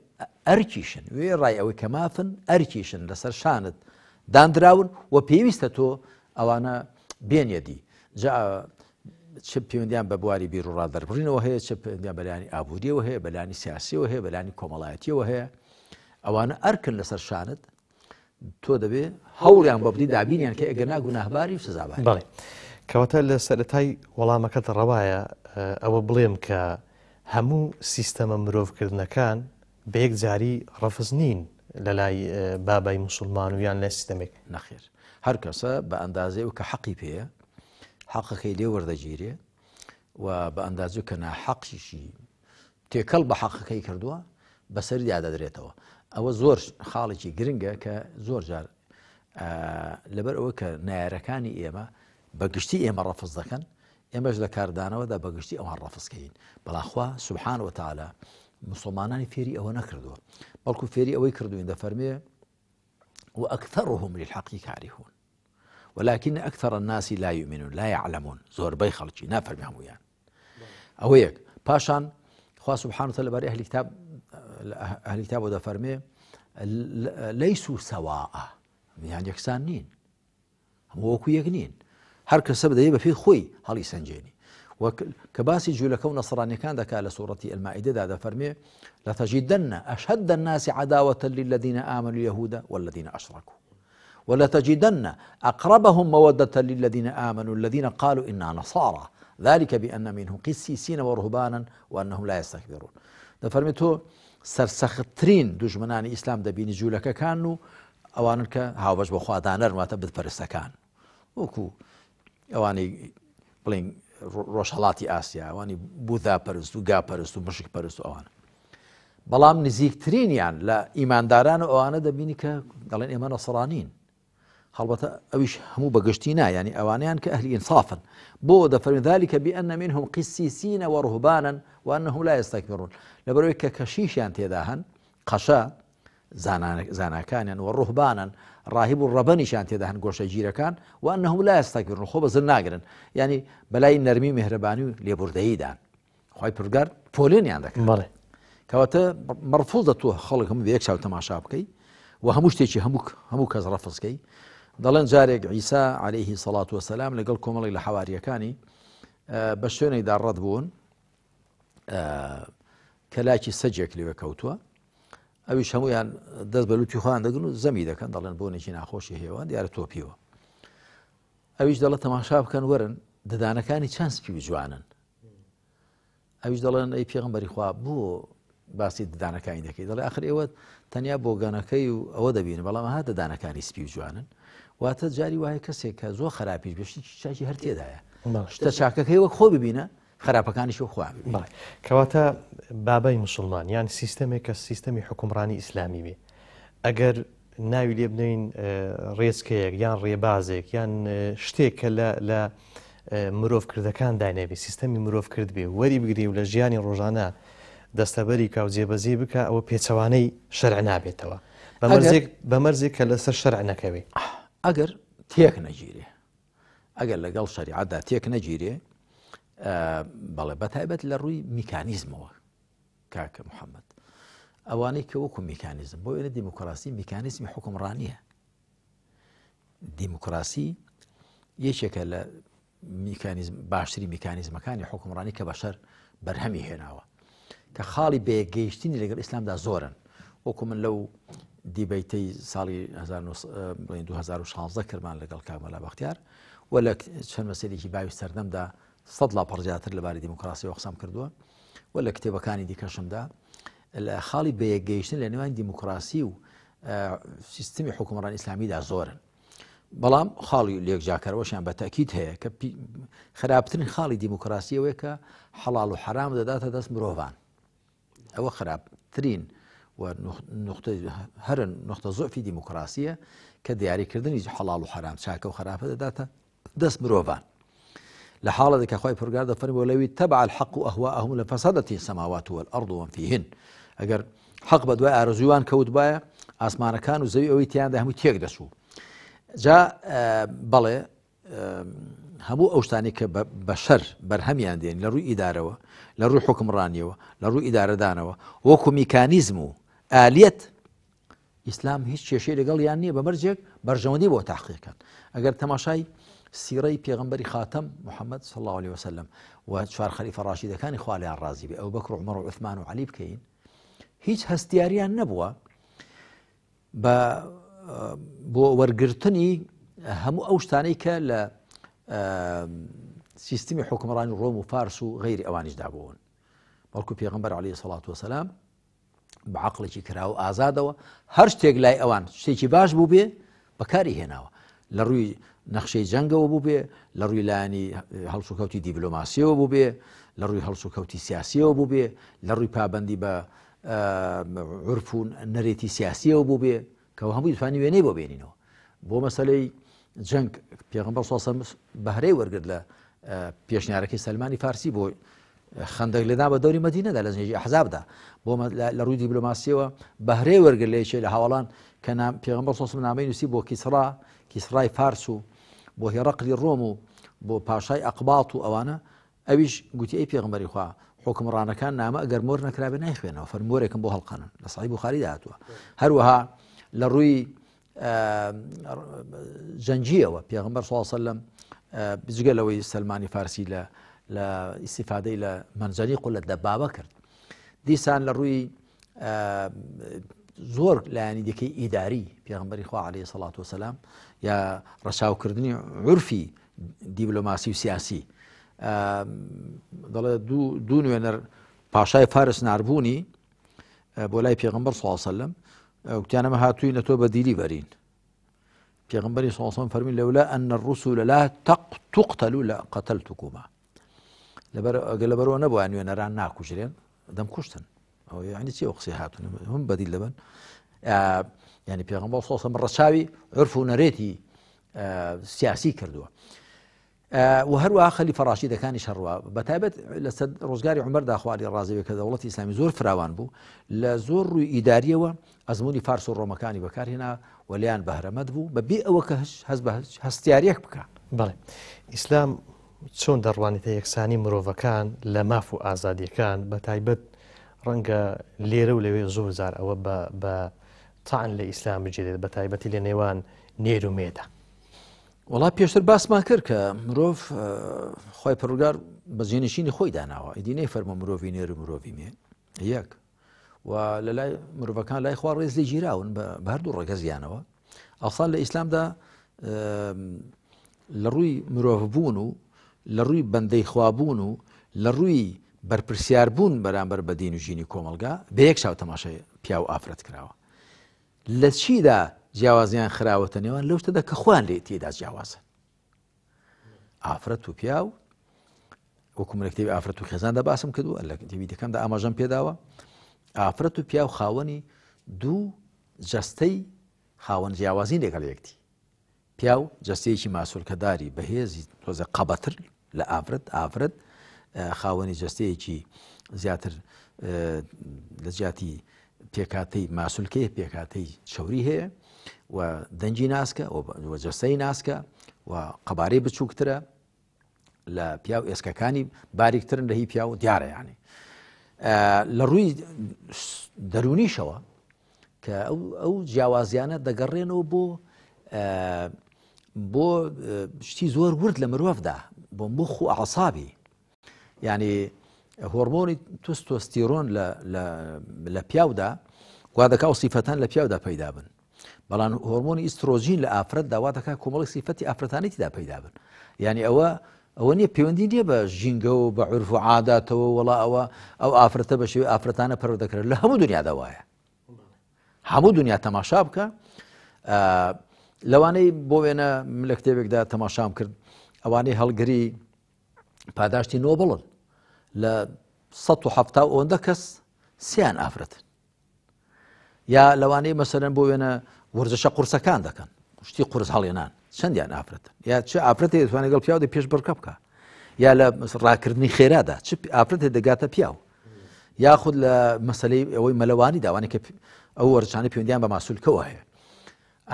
ئەرکیشن وێ ڕای ئەوەی کەمافن ئەرکیشن لەسەر شانت دانراون و پێویستە تۆ ئەوانە بێنیەدی چ پەیوەندیان بە بواری بیر و ڕادەربڕینەوە هەیە چ پەیوەندیان بەلانی ئابوووریەوە هەیە بەلانی سیاسیەوە هەیە بەلانی کۆمەڵایەتیەوە هەیە ئەوانە ئەرکن لەسەر شانت تۆ دەبێ هەوڵیان بە بدی دابینیان کە ئەگەنا گوناهباری سزابان بڵێ کەواتە لە سەرەتای وەڵامەکەت ڕەوایە ئەوە بڵێم کە هەموو سیستەمە مرۆڤکردنەکان بەیەک جاری ڕەفز نین لە لای بابای مسلمان و یان لە سیستەمێک نەخێر هەر کەسە بە ئەندازەی و کە حەقی پێەیە حەقەکەی لێ وەردەگیرێ و بە ئەندازی کە ناحەقشیشی تێکەڵ بە حەقەکەی کردووە بەسەری یادەدرێتەوە ئەوە زۆر خاڵێکی گرنگە کە زۆر جار لەبەر ئەوە کە نایارەکانی ئێمە بەگشتی ئێمە ڕەفز دەکەن ئێمەش لە کاردانەوەدا بەگشتی ئەوان ڕەفسکەین بەڵاخوا سوبحان وتعاالە مسلمانانی فێری ئەوە نەکردووە بەڵکو فێری ئەوەی کردوین و فەرمێ وأكثرهم الحقی کاریهون ولكن أكثر الناس لا يؤمنون لا يعلمون زور بي خلجي نافر مهمويان أو يك باشان خوا سبحانه وتعالى باري أهل كتاب أهل كتاب ودا فرمي ليسوا سواء يعني يكسانين هم وكو يقنين هەر کەسە بدەیە بە پێی خۆی هەڵی سنجێنی کە باسی جوولەکە و کند که علی سوورەتی المائده دەفەرمێ فرمی لتجدن اشهد الناس عداوەتە للذین ئامن یهودا والذین ئەشڕکو ولتجدن أقربهم مودة للذين آمنوا الذين قالوا إنا نصارى ذلك بأن منهم قسيسين ورهبانا وأنهم لا يستكبرون دەفەرمێتۆ سەرسەختترین دوژمنانی ئیسلام دەبینی جوولەکەکان و ئەوانن کە هاوبەش بە خوادانەر واتە بتپەرستەکان وكو اواني بلين روشالاتي اسيا اواني بودا پەرست و گاپەرست و مشک پەرست و ئەوانە بەڵام نزیکترینیان لە ايمان و ئەوانە دەبینی کە دەڵێن ئێمە نەسەڵانین هەڵبەتە ئەویش هەموو بەگشتی نایانی ئەوانیان کە ئەهلی ئینصافن بۆ دەفەرمیدالی منهم قسيسين ورهبانا وانهم لا يستكبرون لەبەرەوەی كشيشان کەشیشیان قشا زانا زانا زاناکانیان وە ڕاهب و ڕەبەنیشان تێدا هەن گۆشە گیرەکان و ئەنەهم لا ئێستاگرن خۆ بەزر ناگرن ینی بەلای نەرمی مهرەبانی و لێبوردەییدان خی پرگار پۆلێنیان دەکەن کەواتە مەرفوز دە تۆ خەڵک هەم یەک چاو تەماشا بکەی و هەموو شتێکی هەموو هەموو کەس ڕەفزکەی دەڵێن جارێک عیسا عليهەیهی سەڵات وەسەسلام لەگەڵ کۆمەڵی لە حواریەکانی بە شوێنێکدا ڕەت بوون کەلاکی سەجێک لێوە کەوتووە ئەویش هەمویان دەست بە لوتی خوان دەگرن و زەمی دەکەن دەڵێن بۆ نێکی ناخۆشی هێوان دیارە تۆپیەوە ئەویش دەڵە تەماشا بکەن وەرن ددانەکانی چەند سپی جوانن ئەویش دەڵێن ئەی پێغمبەری خوا بۆ باسی ددانەکانی دەکەی دەڵێ آخر ئێوە تەنیا بۆ گەنەکەی و ئەوە دەبین بەڵام ها ددانەکانی سپی جوانن واتە جاری وایە کەسێک کە زۆر خراپیش بشتی چاکی هەرتێدایە شتە چاکەکەی وەک خۆ ببینە خراپەکانیش خواوی کەواتە بابای مسلمان یان سیستەمێک کە سیستەمی حکومڕانی ئیسلامی بێ ئەگەر ناوی لێ بنین ڕێزکەیەک یان ڕێبازێک یان شتێک کە لە مرۆڤکردەکان داینەبێ سیستەمی مرۆڤکرد بێ وەری بگری و لە ژیانی ڕۆژانە دەستەبەری کاو جێبەزی بکە ئەوە پێچەوانەی شەرع نابێتەوە بە مەرزێک کە لەسەر شەرع نەکەوێ ئەگەر تێک نەگیرێ ئەگەر لەگەڵ شەریعدا تێک نەگیرێ بەڵێ بەتایبەت لە ڕووی میکانیزمەوە کاکە محەممەد ئەوانەی کە وەکو میکانیزم بۆ وێنە دیموکراسی میکانیزمی حکمڕانیە دیموکراسی یەکێکە لە میکانیزم باشتری میکانیزمەکانی حکمڕانی کە بەشەر بەرهەمی هێناوە کە خاڵی بێگەیشتنی لەگەر ئیسلامدا زۆرن وەکو من لەو دیبیتەی ساڵی 2016 کردمان لەگەڵ کامەلا بەختیار وە لە چەند مەسەرێکی باوی سەردەمدا سەد لا پڕزیاتر لەباری دیموکراسی وەخسام کردووە و لە کتێبەکانی دیکەشمدا لە خاڵی بەیەکگەیشتن لە نێوان دیموکراسی و سیستمی حکومڕان ئیسلامیدا زۆرن بەڵام خاڵی لێکجاکەرەوەشیان بە تاکیت هەیە کە خراپترین خاڵی دیموکراسیەوەی کە حەڵال و حرام دەداتە دەست مرۆڤان ئەوە خراپترین هەرن نقطە زۆفی دیموکراسیە کە دیاریکردنی حەڵال و حرام چاکە و خراپە دەداتە دەست مرۆڤان لحالة حاڵەتێککە خی پرگار دەفەر بۆ لەوی الحق أهواءهم ئەهوا السماوات والأرض فەسەدەتی فيهن وە حق بدواء ئەگەر كود بايا دوای ئارزویان کەوت أوي تيان ده زەوی ئەوەی تیاندا جا آه، بەڵێ آه، هەموو ئەو شتانی کە بە شەر بەرهەمیان دێن لە ڕووی ئیدارەوە لە ڕووی حکمڕانیەوە لە ڕووی ئیدارەدانەوە وەکو میکانیزم هیچ چیشی لگل یعنی يعني نییە بە مەرجێک بەرژەوەندی بۆ تاقیەکان ئەگەر تەماشای سیڕی پێغمبەری خاتم محەممەد صل الله عليه وسلم و چوار خەریفە ڕاشیدەکانی خالیان ڕازی بێ ئەو بەکر عمر و عثمان و علی بکەین هیچ هەستیاریان نەبووە بە بۆ وەرگرتنی هەموو ئەو شتانەی کە لە سیستمی حکمڕانی ڕۆم و فارس و غیری ئەوانیش دابوون بەڵکو پێغمبەر علی سڵات وسلام بەعقلێکی کرا و ئازادەوە هەر شتێک لای ئەوان شتێکی باش بوو بێ بەکاری هێناوە لە ڕووی نەخشەی جەنگەوە بوو بێ لە ڕووی لایانی هەڵسوکەوتی دیبلۆماسیەوە بوو بێ لە ڕووی هەڵسوکەوتی سیاسیەوە بوو بێ لە ڕووی پابندی بە عرفون نەرێتی سیاسیەوە بوو بێ کەەوە هەمووی دوفانی وێنەی بۆ بێنینەوە بۆ مەسلەی جەنگ پێغمبەر ساسە بەهرەی وەرگرت لە پێشنیارەکەی سلمانی فارسی بۆ خندەك لەدا بە دەوری مدینەدا لە زنجی حزابدا بۆ لە ڕووی دیبلۆماسیەوە بەهرەی وەرگل لەیشێ لە هاوڵان کە پێغمبەر ساسم نامی نووسی بۆ کیسرا کیسرای فارس و بۆ هێرەقلی ڕۆم و بۆ پاشای ئەقبات و ئەوانە ئەویش گوتی ئەی پێغمەری خوا حکمڕانەکان نامە ئەگەر مۆر نەکرابێ نایخوێنەوە فەرمۆرێکم بۆ هەڵقانن لە سای بخاری داهاتوە هەروەها لە ڕووی جەنجیەوە پێغمبەر سواسە لەم بجگەلەوەی سلمانی فارسی لە لە ئیسیفادەی لە منجەری قو لە دەبابە کرد دیسان لە ڕووی زۆر لایانی دەکەی ئیداری پێغمبەری خوا عليه سڵات وسلام یا ڕەچاوکردنی عورفی دیبلۆماسی و سیاسی دەڵێ دوو نوێنەر پاشای فارس ناربوونی بۆ لای پێغمبەر سواسەلم وتیانەمە هاتووی نەتۆ بە دیری بەرین پێغمبەری سوسان فەرمی لەولا ئەن ڕوسو لە لا تەق توقتەلو لە قەتەل توکوما لەبەر ئەگە لەبەرەوە نەبووە نوێنەران ناکوژرێن دەم کوشتن ئەو ینی چی قسی هاتون هم بەدی لەبن ینی پێغمبەر سۆسم ڕەچاوی عرف و نەرێتی سیاسی کردووە. و هەروە خەلی فەڕاشی دەکانی شەڕوە بەتابەت لە ڕۆژگاری عمەردا خوالی ڕازەوێ کە دەوڵەتی ئسلامی زۆر فراوان بوو لە زۆر ڕووی ئیداریەوە ئەزمموی فارس و ڕۆمەکانی بەکارهێنا وەلیان بەهرەمەد بوو بە بێ ئەوە کە هەز هەستیارەک بکە بڵێ ئیسلام چۆن دەڕوانێتە یەکسانی مرۆڤەکان لە ماف و ئازادیەکان بە تایبەت ڕەنگە لێرە و لەوێ زۆر زار ئەوە بە تاان لە ئیسلام بجێت بە تایبەتی لە نێوان نێرومێدا وڵا پێشتر باسمان کرد کە مرۆڤ خۆی پڕگار بە زیێنشینی خۆی داناوە ئیدینەی فەرمە مرۆڤی نێرو مرۆڤی مێ یەک و لە لای مرۆڤەکان لای خوا ڕێز لێ گیراون بە هەردوو ڕێگە زیانەوە ئەوسان لە ئیسلامدا لە ڕووی مرۆڤبوون و لە ڕووی بەندەی خوابوون و لە ڕووی بەرپرسیار بوون بەرامبەر بە دین و ژینی کۆمەلگا بە یەک شاو تەماشای پیا و ئافرەت کراوە لە چیدا جیاوازیان خراوەتە نێوان لەو شتەدا کە خوان لێ تێدا جیاوازە ئافرەت و پیا و وەکومرەکتتیوی ئافرەت و خێزاندا باسم کردووە لە تیوی دەکەمدا ئاماژەم پێداوە ئافرەت و پیا و خاوەنی دوو جستەی خاوەن جیاوازی لێگەڵ یەکتی پیا و جستەیەکی ماسوولکەداری بەهێزی تۆزە قەبەتر لە ئافرەت ئافرەت خاوەنی جستەیەکی زیاتر لە جیاتی پێکاتەی ماسولکەی پێکاتەی چوری هەیە و دەنجی ناسکە و جەسەی ناسکە و قەبارەی بچووکترە لە پیا و ئێسکەکانی باریکترن لە هی پیا و دیارە یانی لە ڕووی دەرونیشەوە کە ئەو جیاوازیانە دەگەڕێنەوە بۆ بۆ شتی زۆر ورد لە مرۆڤدا بۆم بۆ خو عسابی ینی هۆرمۆنی توستۆستیرۆن لە پیاودا گوادەکە و سیفەتان لە پیاودا پەیدا بن بەڵام هۆرمۆنی ئیسترۆژین لە ئافرەت داواتەکە کۆمەڵی سیفەتی ئافرەتانێتیدا پەیدا بن ینی ئەوە ئەوە نییە پەیوەندی نییە بە ژینگە و بە عرف و عاداتەوە وڵا ئەوە ئەو ئافرەتە بە شێوی ئافرەتانە پەرەوە دەکرێت لە هەموو دنیادا وایە هەموو دنیا تەماشا بکە لەوانەی بۆ وێنە لە کتێبێکدا تەماشام کرد ئەوانەی هەڵگری پاداشتی نۆبڵن لە 1970 ئەوەندە کەس سیان ئافرەتن یا لەوانەیە مەسەرەن بۆ وێنە وەرزشە قورسەکان دەکەن شتی قرس هەڵێنان چەندیان ئافرەتن یا چه ئافرەتی دەتوانێت گەڵ پیاوی پێش بڕکە بکە یا لە ڕاکردنی خێرادا چ ئافرەتێ دەگاتە پیاو یاخود لە مەسلەی ئەوەی مەلەوانی داوانی کە ئەو وەرجانە پەیوەندیان بە ماسوولکەوە هەیە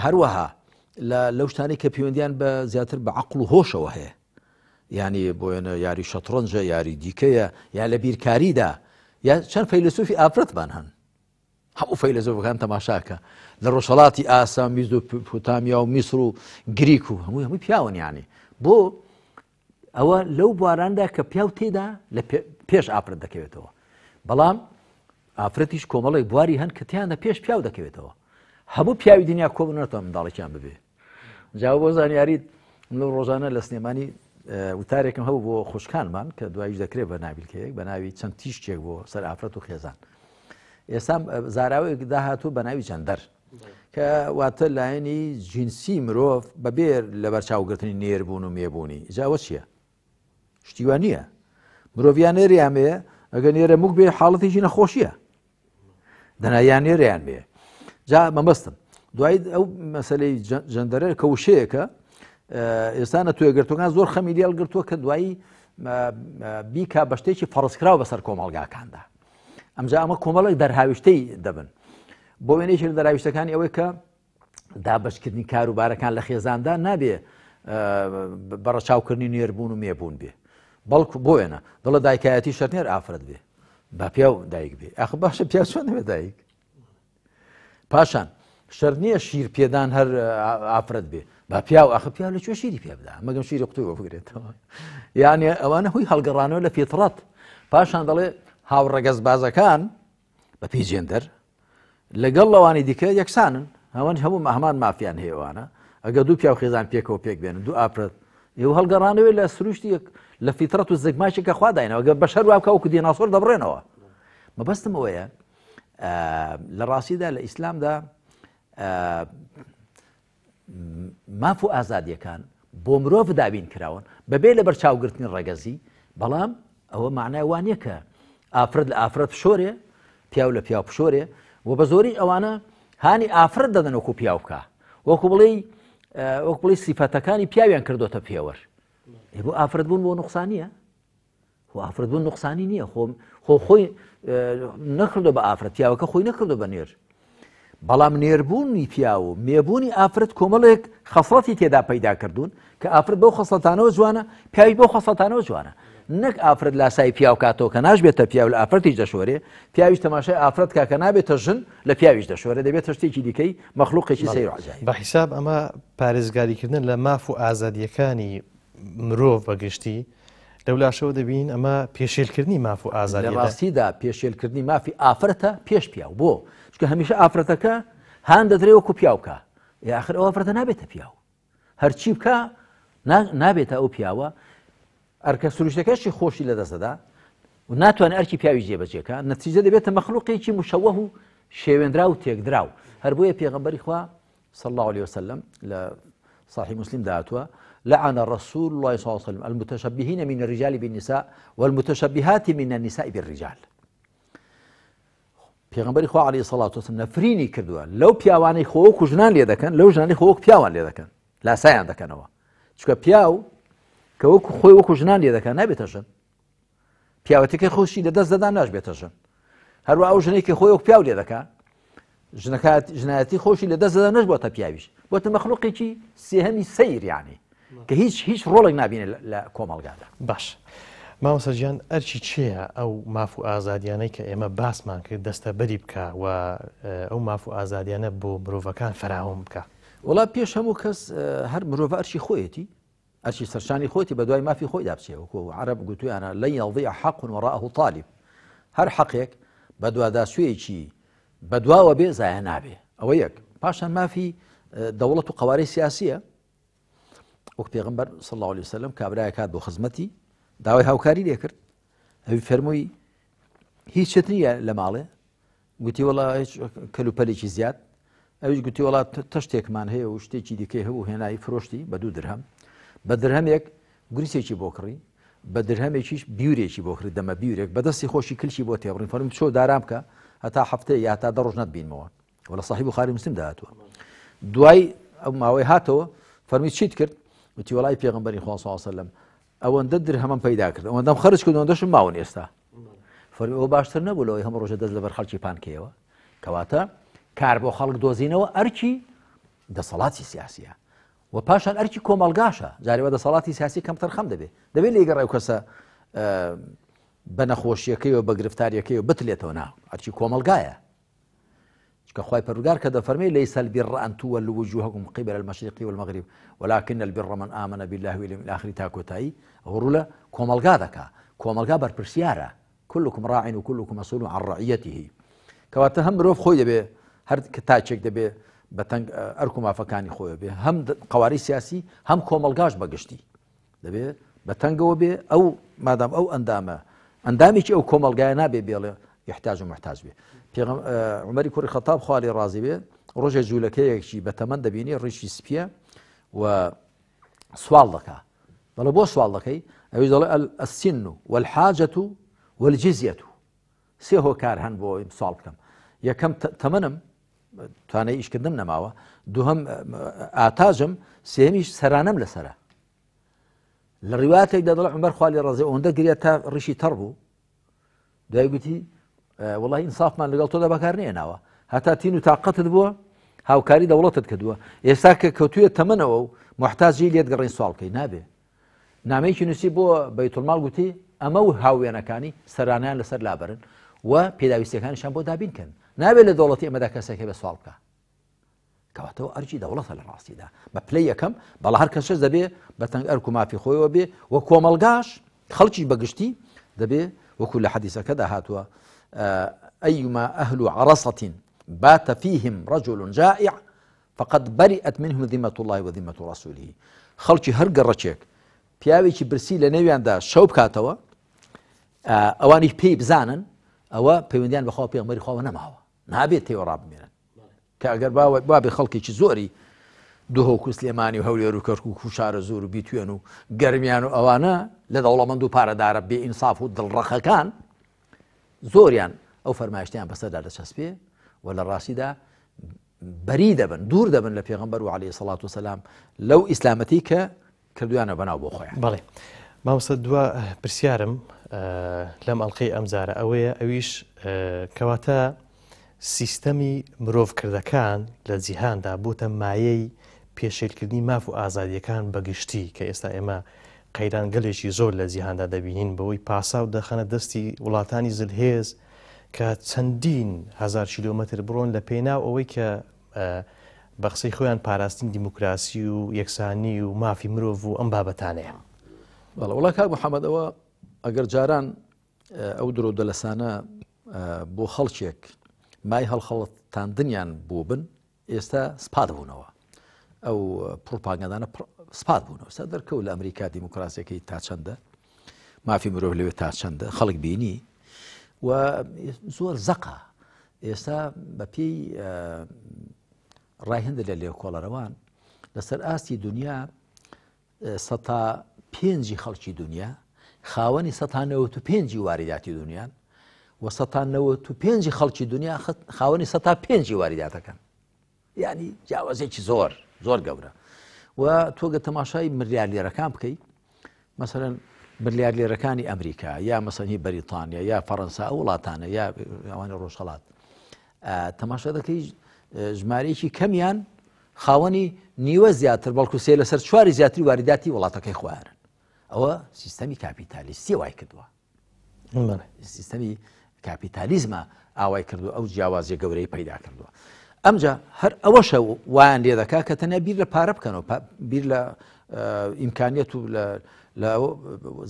هەروەها لەو شتانی کە پەیوەندیان بە زیاتر بە عقل و هۆشەوە هەیە ینی بۆێنە یاری شەتڕۆنجە یاری دیکەیە یا لە بیرکاریدا یا چەند فەیلسوفی ئافرەتمان هەن هەموو فەیلسۆفەکان تەماشاکە لە ڕۆژەڵاتی ئاسا میز و پوتامیا و میسر و گریک و هەموو هەمووی پیاون یانی بۆ ئەوە لەو بواراندا کە پیاو تێدا لە پێش ئافرەت دەکەوێتەوە بەڵام ئافرەتیش کۆمەڵی بواری هەن کە تیان لە پێش پیاو دەکەوێتەوە هەموو پیاوی دنیا کۆبنەوە منداڵێکیان ببێ جا بۆ زانیاریت لەو ڕۆژانە لە سنێمانی وتارێکم هەبوو بۆ خوشکانمان کە دوایش دەکرێت بە ناویلکەیەک بە ناوی چەند تیشتێک بۆ سەر ئافرەت و خێزان ئێستا زاراوێک داهاتوو بە ناوی چەندەر کە واتە لایەنی جینسی مرۆڤ بەبێر لە بەرچاوگرتنی نێربوون و مێبوونی جاوە چییە شتیوان نییە مرۆڤیان نێریانێ ئەگە نێرە موک بێ حاڵەتیشی نەخۆشیە دەنایان نێریان بێ جا مەمەستن دوای ئەو مەسلەی جەندەرە کەوشەیەەکە ئێستانە توێگرتوەکان زۆر خەمی لێڵ گرتووە کە دوایی بیکا بە شتێکی فەرستکراوە بەسەر کۆمەلگاکاندا ئەمجا ئەمە کۆمەڵک دەرهاویشتەی دەبن بۆ وێنێکی دەراویشتەکان ئەوەی کە دابشکردنی کاروبارەکان لە خێزاندا نابێ بەڕەچاوکردنی نێربوون و مێبوون بێ بەڵکو بۆێنە دڵە دایکایەتی شەرنێر ئافرەت بێ با پیا و دایک بێ ئەخ باشە پیا چۆن نوێ دایک پاشان شەرنیە شیر پێدان هەر ئافرەت بێ با پیا و ئەخ پیا لە کوێ شیری پێ بدا مەگەم شیری قوتوی بۆ بگرێتەوە یعنی ئەوانە هۆی هەڵگەڕانەوە لە فێتڕەت پاشان دەڵێ هاوڕەگەز بازەکان بە پیجێندەر لەگەڵ لەوانی دیکە یەکسانن ئەوەن هەموو مەهمان مافیان هێوانە ئەگە دوو پیا و خێزان پێکەوە پێک بێنن دوو ئاپرەت ئێوە هەڵگەڕانەوەی لە سروشتی لە فیترەت و زگماشێکە خواداینەوە گە بەشەر واکە وکو دیناسۆر دەبڕێنەوە مەبەستم ئەوەیە لە ڕاستیدا لە ئیسلامدا ماف و ئازادیەکان بۆ مرۆڤ دابین کراون بەبێ لە بەرچاوگرتنی ڕێگەزی بەڵام ئەوە معناوانە کە ئافرەت لە ئافرەت پشۆرێ پیاو لە پیاو پشۆرێ و بە زۆری ئەوانە هانی ئافرەت دەدەن وەکو پیاوکە وەکو بڵێ وەکو بڵی سیفەتەکانی پیاویان کردوتە پێوەر بۆ ئافرەت بوون بۆ نقصانیە ئافرەت بوون نقصانی نییە خۆم خۆ خۆی نەکردو بە ئافرەت پیاوەکە خۆی نەکردو بە نێر بەڵام نێربوونی پیا و مێبوونی ئافرەت کۆمەڵێک خەسڵەتی تێدا پەیدا کردوون کە ئافرەت بەو خەسەتانەوە جوانە پیاوی بۆ خەسەتانەوە جوانە نەک ئافرەت لاسای پیا و کاتۆ کە ناشبێتە پیا و لە ئافرەتی دەشۆرێ پیاویش تەماشای ئافرەت کاکە نابێتە ژن لە پیاویش دەشۆرە دەبێت شتێکی دیکەی مەخلوقێکی سەیڕاجای بە حیساب ئەمە پارێزگاریکردن لە ماف و ئازادیەکانی مرۆڤ بەگشتی دەولاشەوە دەبین ئەمە پێشێلکردنی ماف و ئازاری ڕاستیدا پێشێلکردنی مافی ئافرەتە پێش پیا و بۆ چکە هەمیشە ئافرەتەکە هاان دەدرێوەکو پیاوکە یاخر ئەو ئافرەتە نابێتە پیاو هەرچی بکە نابێتە ئەو پیاوە ئەرکە سروشەکەشی خۆشی لە دەستەدا و ناتوان ئەرکی پیاوی جێبەجێکە نەتیجە دەبێتە مەخلوقێکی مشەوە و شێوێنرا و تێکدراو هەر بۆیە پێغمبەری خوا صلى الله عليه وسلم لا صحيح مسلم دعاتها لعن الرسول الله صلى الله عليه وسلم المتشبهين من الرجال بالنساء والمتشبهات من النساء بالرجال پێغمبەری خوا علی سەڵاتۆسم نەفرینی کردووە لەو پیاوانەی خۆ کوژنان لێ دەکەن لەو ژانی خۆک پیاوان لێ دەکەن لاسایان دەکەنەوە چکە پیاو کە وەکو خۆی وەکو ژنان لێ دەکەن نابێتە ژن پیاوەتەکە خۆشی لە دەست دەدان ناشبێتە ژن هەروە ئەو ژنێکی خۆی وەک پیاو لێ دەکە ژنەکات ژنایەتی خۆشی لە دەست دەدان نەشبووە پیاویش بۆتە مەخلوقێکی سێهەمی سەیریانی کە هیچ هیچ ڕۆڵێک نبینێت لە کۆمەڵگادا باش. ما مسجان ارشي چيا او مافو ازاديانه كه اما باس مان كه دست بري و او مافو ازاديانه بو مروفكان فراهم بكا ولا پيش همو كس هر اه، مروف ارشي خويتي ارشي سرشاني خويتي بدوي ما في خوي دابسي او عرب قلتو انا لن يضيع حق وراءه طالب هر حقك بدوا دا سوي چي بدوا و بي زيانابه او يك باشان ما في دولة قوارير سياسية وقت پیغمبر صلى الله عليه وسلم كابرايا كاد بو خزمتي داوای هاوکاری لێکرد ئەوی فەرمووی هیچ شت نیە لە ماڵێ گوتی وڵا هیچ کەلوپەلێکی زیاد ئەوش گوتی وڵات تەشتێکمان هەیە و شتێکی دیکەی هەبوو هێنایی فرۆشتی بە دوو درهەم بە درهەمێک گریسێکی بۆ کڕی بە درهەمێکیش بیورێکی بۆ کرد دەمە بیورێک بەدەستی خۆشی کلشی بۆ تێبڕین فەرم شۆ دارام کە هەتا هەفتەیە یا تا دەڕۆژ نەبینمەوە وە ساحی بخاری مسلم داهاتوە دوای ئەو ماوەی هاتەوە فەرمی چیت کرد وتی وڵای پێغمبەری خۆ ساوسلم ئەوەندە در هەمەم پیدا کرد ئەوەندەم خرج کرد ئەوەندەشم ماون ئێستا فەرمی ئەو باشتر نەبوو لەوەی هەم ڕۆژە دەست لەبەر خەڵکی پانکەوە کەواتە کار بۆ خەڵک دۆزینەوە ئەرکی دەسەڵاتی سیاسیە و پاشان ئەرکی کۆمەلگاشە جارەوە دەسەڵاتی سیاسی کەم تەرخەم دەبێت دەبێت لێگەڕێ کەسە بە نەخۆشیەکەی و بە گرفتاریەکەی و بتلێتەوە ناو ئەرکی کۆمەلگایە كخواي بردار كذا فرمي ليس البر أن تولوا وجوهكم قبل المشرق والمغرب ولكن البر من آمن بالله واليوم الآخر تاكوتاي غرولا كومالغا ذكا كومالغا برسيارة كلكم راع وكلكم مسؤول عن رعيته كواتا هم روف خوي به هر كتاچك دبي بتنگ اركم افكاني خوي به هم قواري سياسي هم كومالغاش بغشتي دبي بتنگ به او مادام او اندامه اندامي او كومالغا نابي بيله يحتاج ومحتاج به بي. في عمر كوري خطاب خالي رازي به رجع جولة كي يكشي بتمان دبيني رجش سبيا و سوال لك بلا بو سوال لك اي السن و والجزية سي هو كار هن بو سوال بكم يا كم تمنم تاني ايش كدم نماوا دوهم اعتاجم آه، آه، سيهميش سرانم لسرا لرواية اي عمر خالي رازي وانده قريتا رشي تربو دايبتي وڵی ئینصافمان لەگەڵ تۆدا بەکارنیێناوە هەتا تین و تااقەتت بووە هاوکاری دەوڵەتت کردووە ئێستا کە کەوتویە تەمەنەوە و محتاجی لێت گەڕین سوالکەی نابێ نامەیەکی نووسی بۆ بەیتڵمال گوتی ئەمە و هاوێنەکانی سەرانیان لەسەر لابرن و پێداویستەکانیشان بۆ دابینکەن نابێت لە دەوڵەتی ئەمەدا کەسێکی بە سوالکە کەواتەوە ئەرجی دەوڵەتە لە ڕاستیدا بە پلی یەکەم بەڵ هەر کەشش دەبێ بە تەنگ ئەرک و مافی خۆیەوە بێ وە کۆمەلگاش خەڵکی بەگشتی دەبێ وەکو لە حەدیسەکەدا هاتووە أيما أهل عرصة بات فيهم رجل جائع فقد برئت منهم ذمة الله وذمة رسوله خەڵکی هەر گەڕەچێک پیاوێکی برسی لە نێویاندا شەو بکاتەوە ئەوانی پێی بزانن ئەوە پەیوەندیان بەخوا پێمەری خواوە نەماوە نابێت تێوە ڕابمێنن کە ئەگەر باوە بابێ خەڵکێکی زۆری دوهۆ و سلێمانی و هەولێر و کەرک و خوشارە زۆر و بیتوێن و گەرمیان و ئەوانە لە دەوڵەمەند و پارەدارە بێئینساف و دڵڕەخەکان زۆریان ئەو فەرمایشتیان بەسەردا دەچەسپێ و لە ڕاستیدا بەری دەبن دوور دەبن لە پێغمبەر و عليه سلاات و سلام لەو ئیسلامەتی کە کردویانە بەناو بۆ خۆیان بڵێ مامسە دووە پرسیارم لەم ئەڵلقی ئەمزارە ئەوەیە ئەویش کەواتە سیستەمی مرۆڤکردەکان لە جیهاندا بۆتە مایەی پێشێلکردنی ماف و ئازادیەکان بەگشتی کە ئێستا ئێمە قەیرانگەلێکی زۆر لە جیهاندا دەبینین بەوەی پاسا و دەخەنە دەستی وڵاتانی زلهێز کە چەندین هزار کیلومتر بڕۆن لە پێناو ئەوەی کە بە قسەی خۆیان پاراستین دیموکراسی و یەکسانی و مافی مرۆڤ و ئەم بابەتانەیە بەڵ وڵات کاک محەممەد ئەوە ئەگەر جاران ئەو درۆ دەلەسانە بۆ خەڵکێک مای هەڵخەڵتاندنیان بۆ بن ئێستا سپادبوونەوە ئەو پرۆپاگەدانە سپات بوون ستا دەرکەوت لە ئەمریکا دیموکراسیەکەی تا چەندە مافی مرۆڤ لەوێ تا چەندە خەڵک بینی و زۆر زەقا ئێستا بە پێی ڕاهێندە لە لێو کۆڵەرەوان لەسەر ئاستی دنیا سەتا پێنجی خەڵکی دنیا خاوەنی سەتانەوە و پێنجی واریداتی دنیایان و سەتانەوە تو پێنجی خەڵکی دنیا خاوەنی سەتا پێنجی واریداتەکەن یعنی جیاوازێکی زۆر زۆر گەورە و تۆگە تەماشای مریار لێرەکان بکەیت مثلەن ملیار لێرەکانی ئەمریکا یا مەسەنی بەریتانیا یا فەەنسا ئەو وڵاتانە یا ئەوانە ڕۆژهڵات تەماشا دەکەی ژمارەیەکی کەمیان خاوەنی نیوە زیاتر بەڵکو سێ لەسەر چواری زیاتری وارداتی وڵاتەکەی خوارن ئەوە سیستەمی کاپیتالیستی وای کردووە سیستەمی کاپیتالیزمە ئاوای کردو ئەو جیاوازیە گەورەی پەیدا کردووە ئەمجا هەر ئەوەشە وایان لێ دەکا کە تەنیا بیر لە پارە بکەنەوە بیر لە ئیمکانیت و لە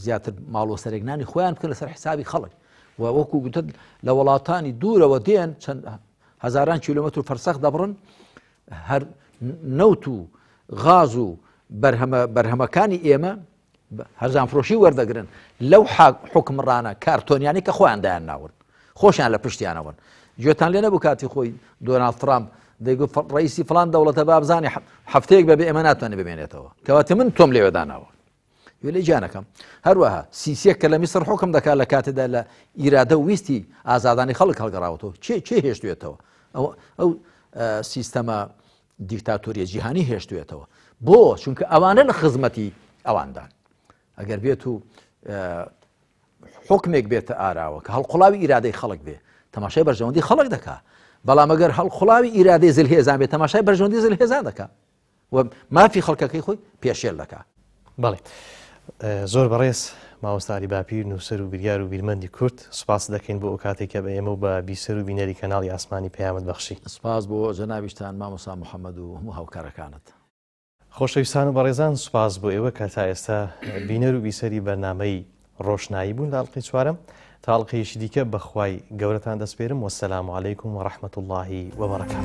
زیاتر ماڵۆ سەرێکنانی خۆیان بکە لەسەر حسابی خەڵک و وەکو گوتت لە وڵاتانی دوورەوە دێن چەند هزاران کیلومتر فەرسەخ دەبڕن هەر نەوت و غاز و بەرهەمەکانی ئێمە هەرزان فرۆشی وەردەگرن لەو حکمڕانە کارتۆنیانی کە خۆیاندایان ناون خۆشیان لە پشتیانەوەن گوێتان لێ نەبوو کاتی خۆی دۆناال ترامپ دەیگوت ڕیسی فلان دەوڵەتە بابزانانی هەفتەیەک بەبێ ئەمە ناتوانێ بمێنێتەوە کەواتە من تۆم لێوەداناوە وێ جانەکەم هەروەها سیسیە کە لە میسر حکم دەکات لە کاتێدا لە ئیرادە ویستی ئازادانی خەڵک هەڵگەڕاوەوە چێ چێ هێشتوێتەوە ئەو سیستەمە دیکتاتۆریە جیهانی هێشتوێتەوە بۆ چونکە ئەوانە لە خزمەتی ئەواندان ئەگەر بێت و حکمێک بێتە ئاراوە کە هەڵقڵاوی ئیرادەی خەڵک بێ تەماشای بەرژەوەندی خەڵک دکا بەڵام ئەگەر هەڵ خوڵاوی ئیرادی زل هێزان بێت تەماشای بەرژەوەندی زل هێزان دکا و مافی خەڵکەکەی خۆی پێشێل دکا بەڵێ زۆر بەڕێز ماوەستاری باپیر نووسەر و بریار و بیرمەندی کورت سوپاس دەکەین بۆ ئەو کاتێکە بە ئێمە و بە بیسەر و بینەری کەناڵی ئاسمانی پەیامەت بەخشی سپاس بۆ جەناویشتان مامۆسا محەممەد و هەموو هاوکارەکانت خۆشەویستان و بەڕێزان سوپاس بۆ ئێوە کە تا ئێستا بینەر و بیسەری بەرنمەی ڕۆشنایی بوون لاڵقی چوارم. تاڵقیش دیکە بەخوای گەورەتان دەسپێرم وەسەلام عیکم و ڕحمت اللهی وەبڕەکان.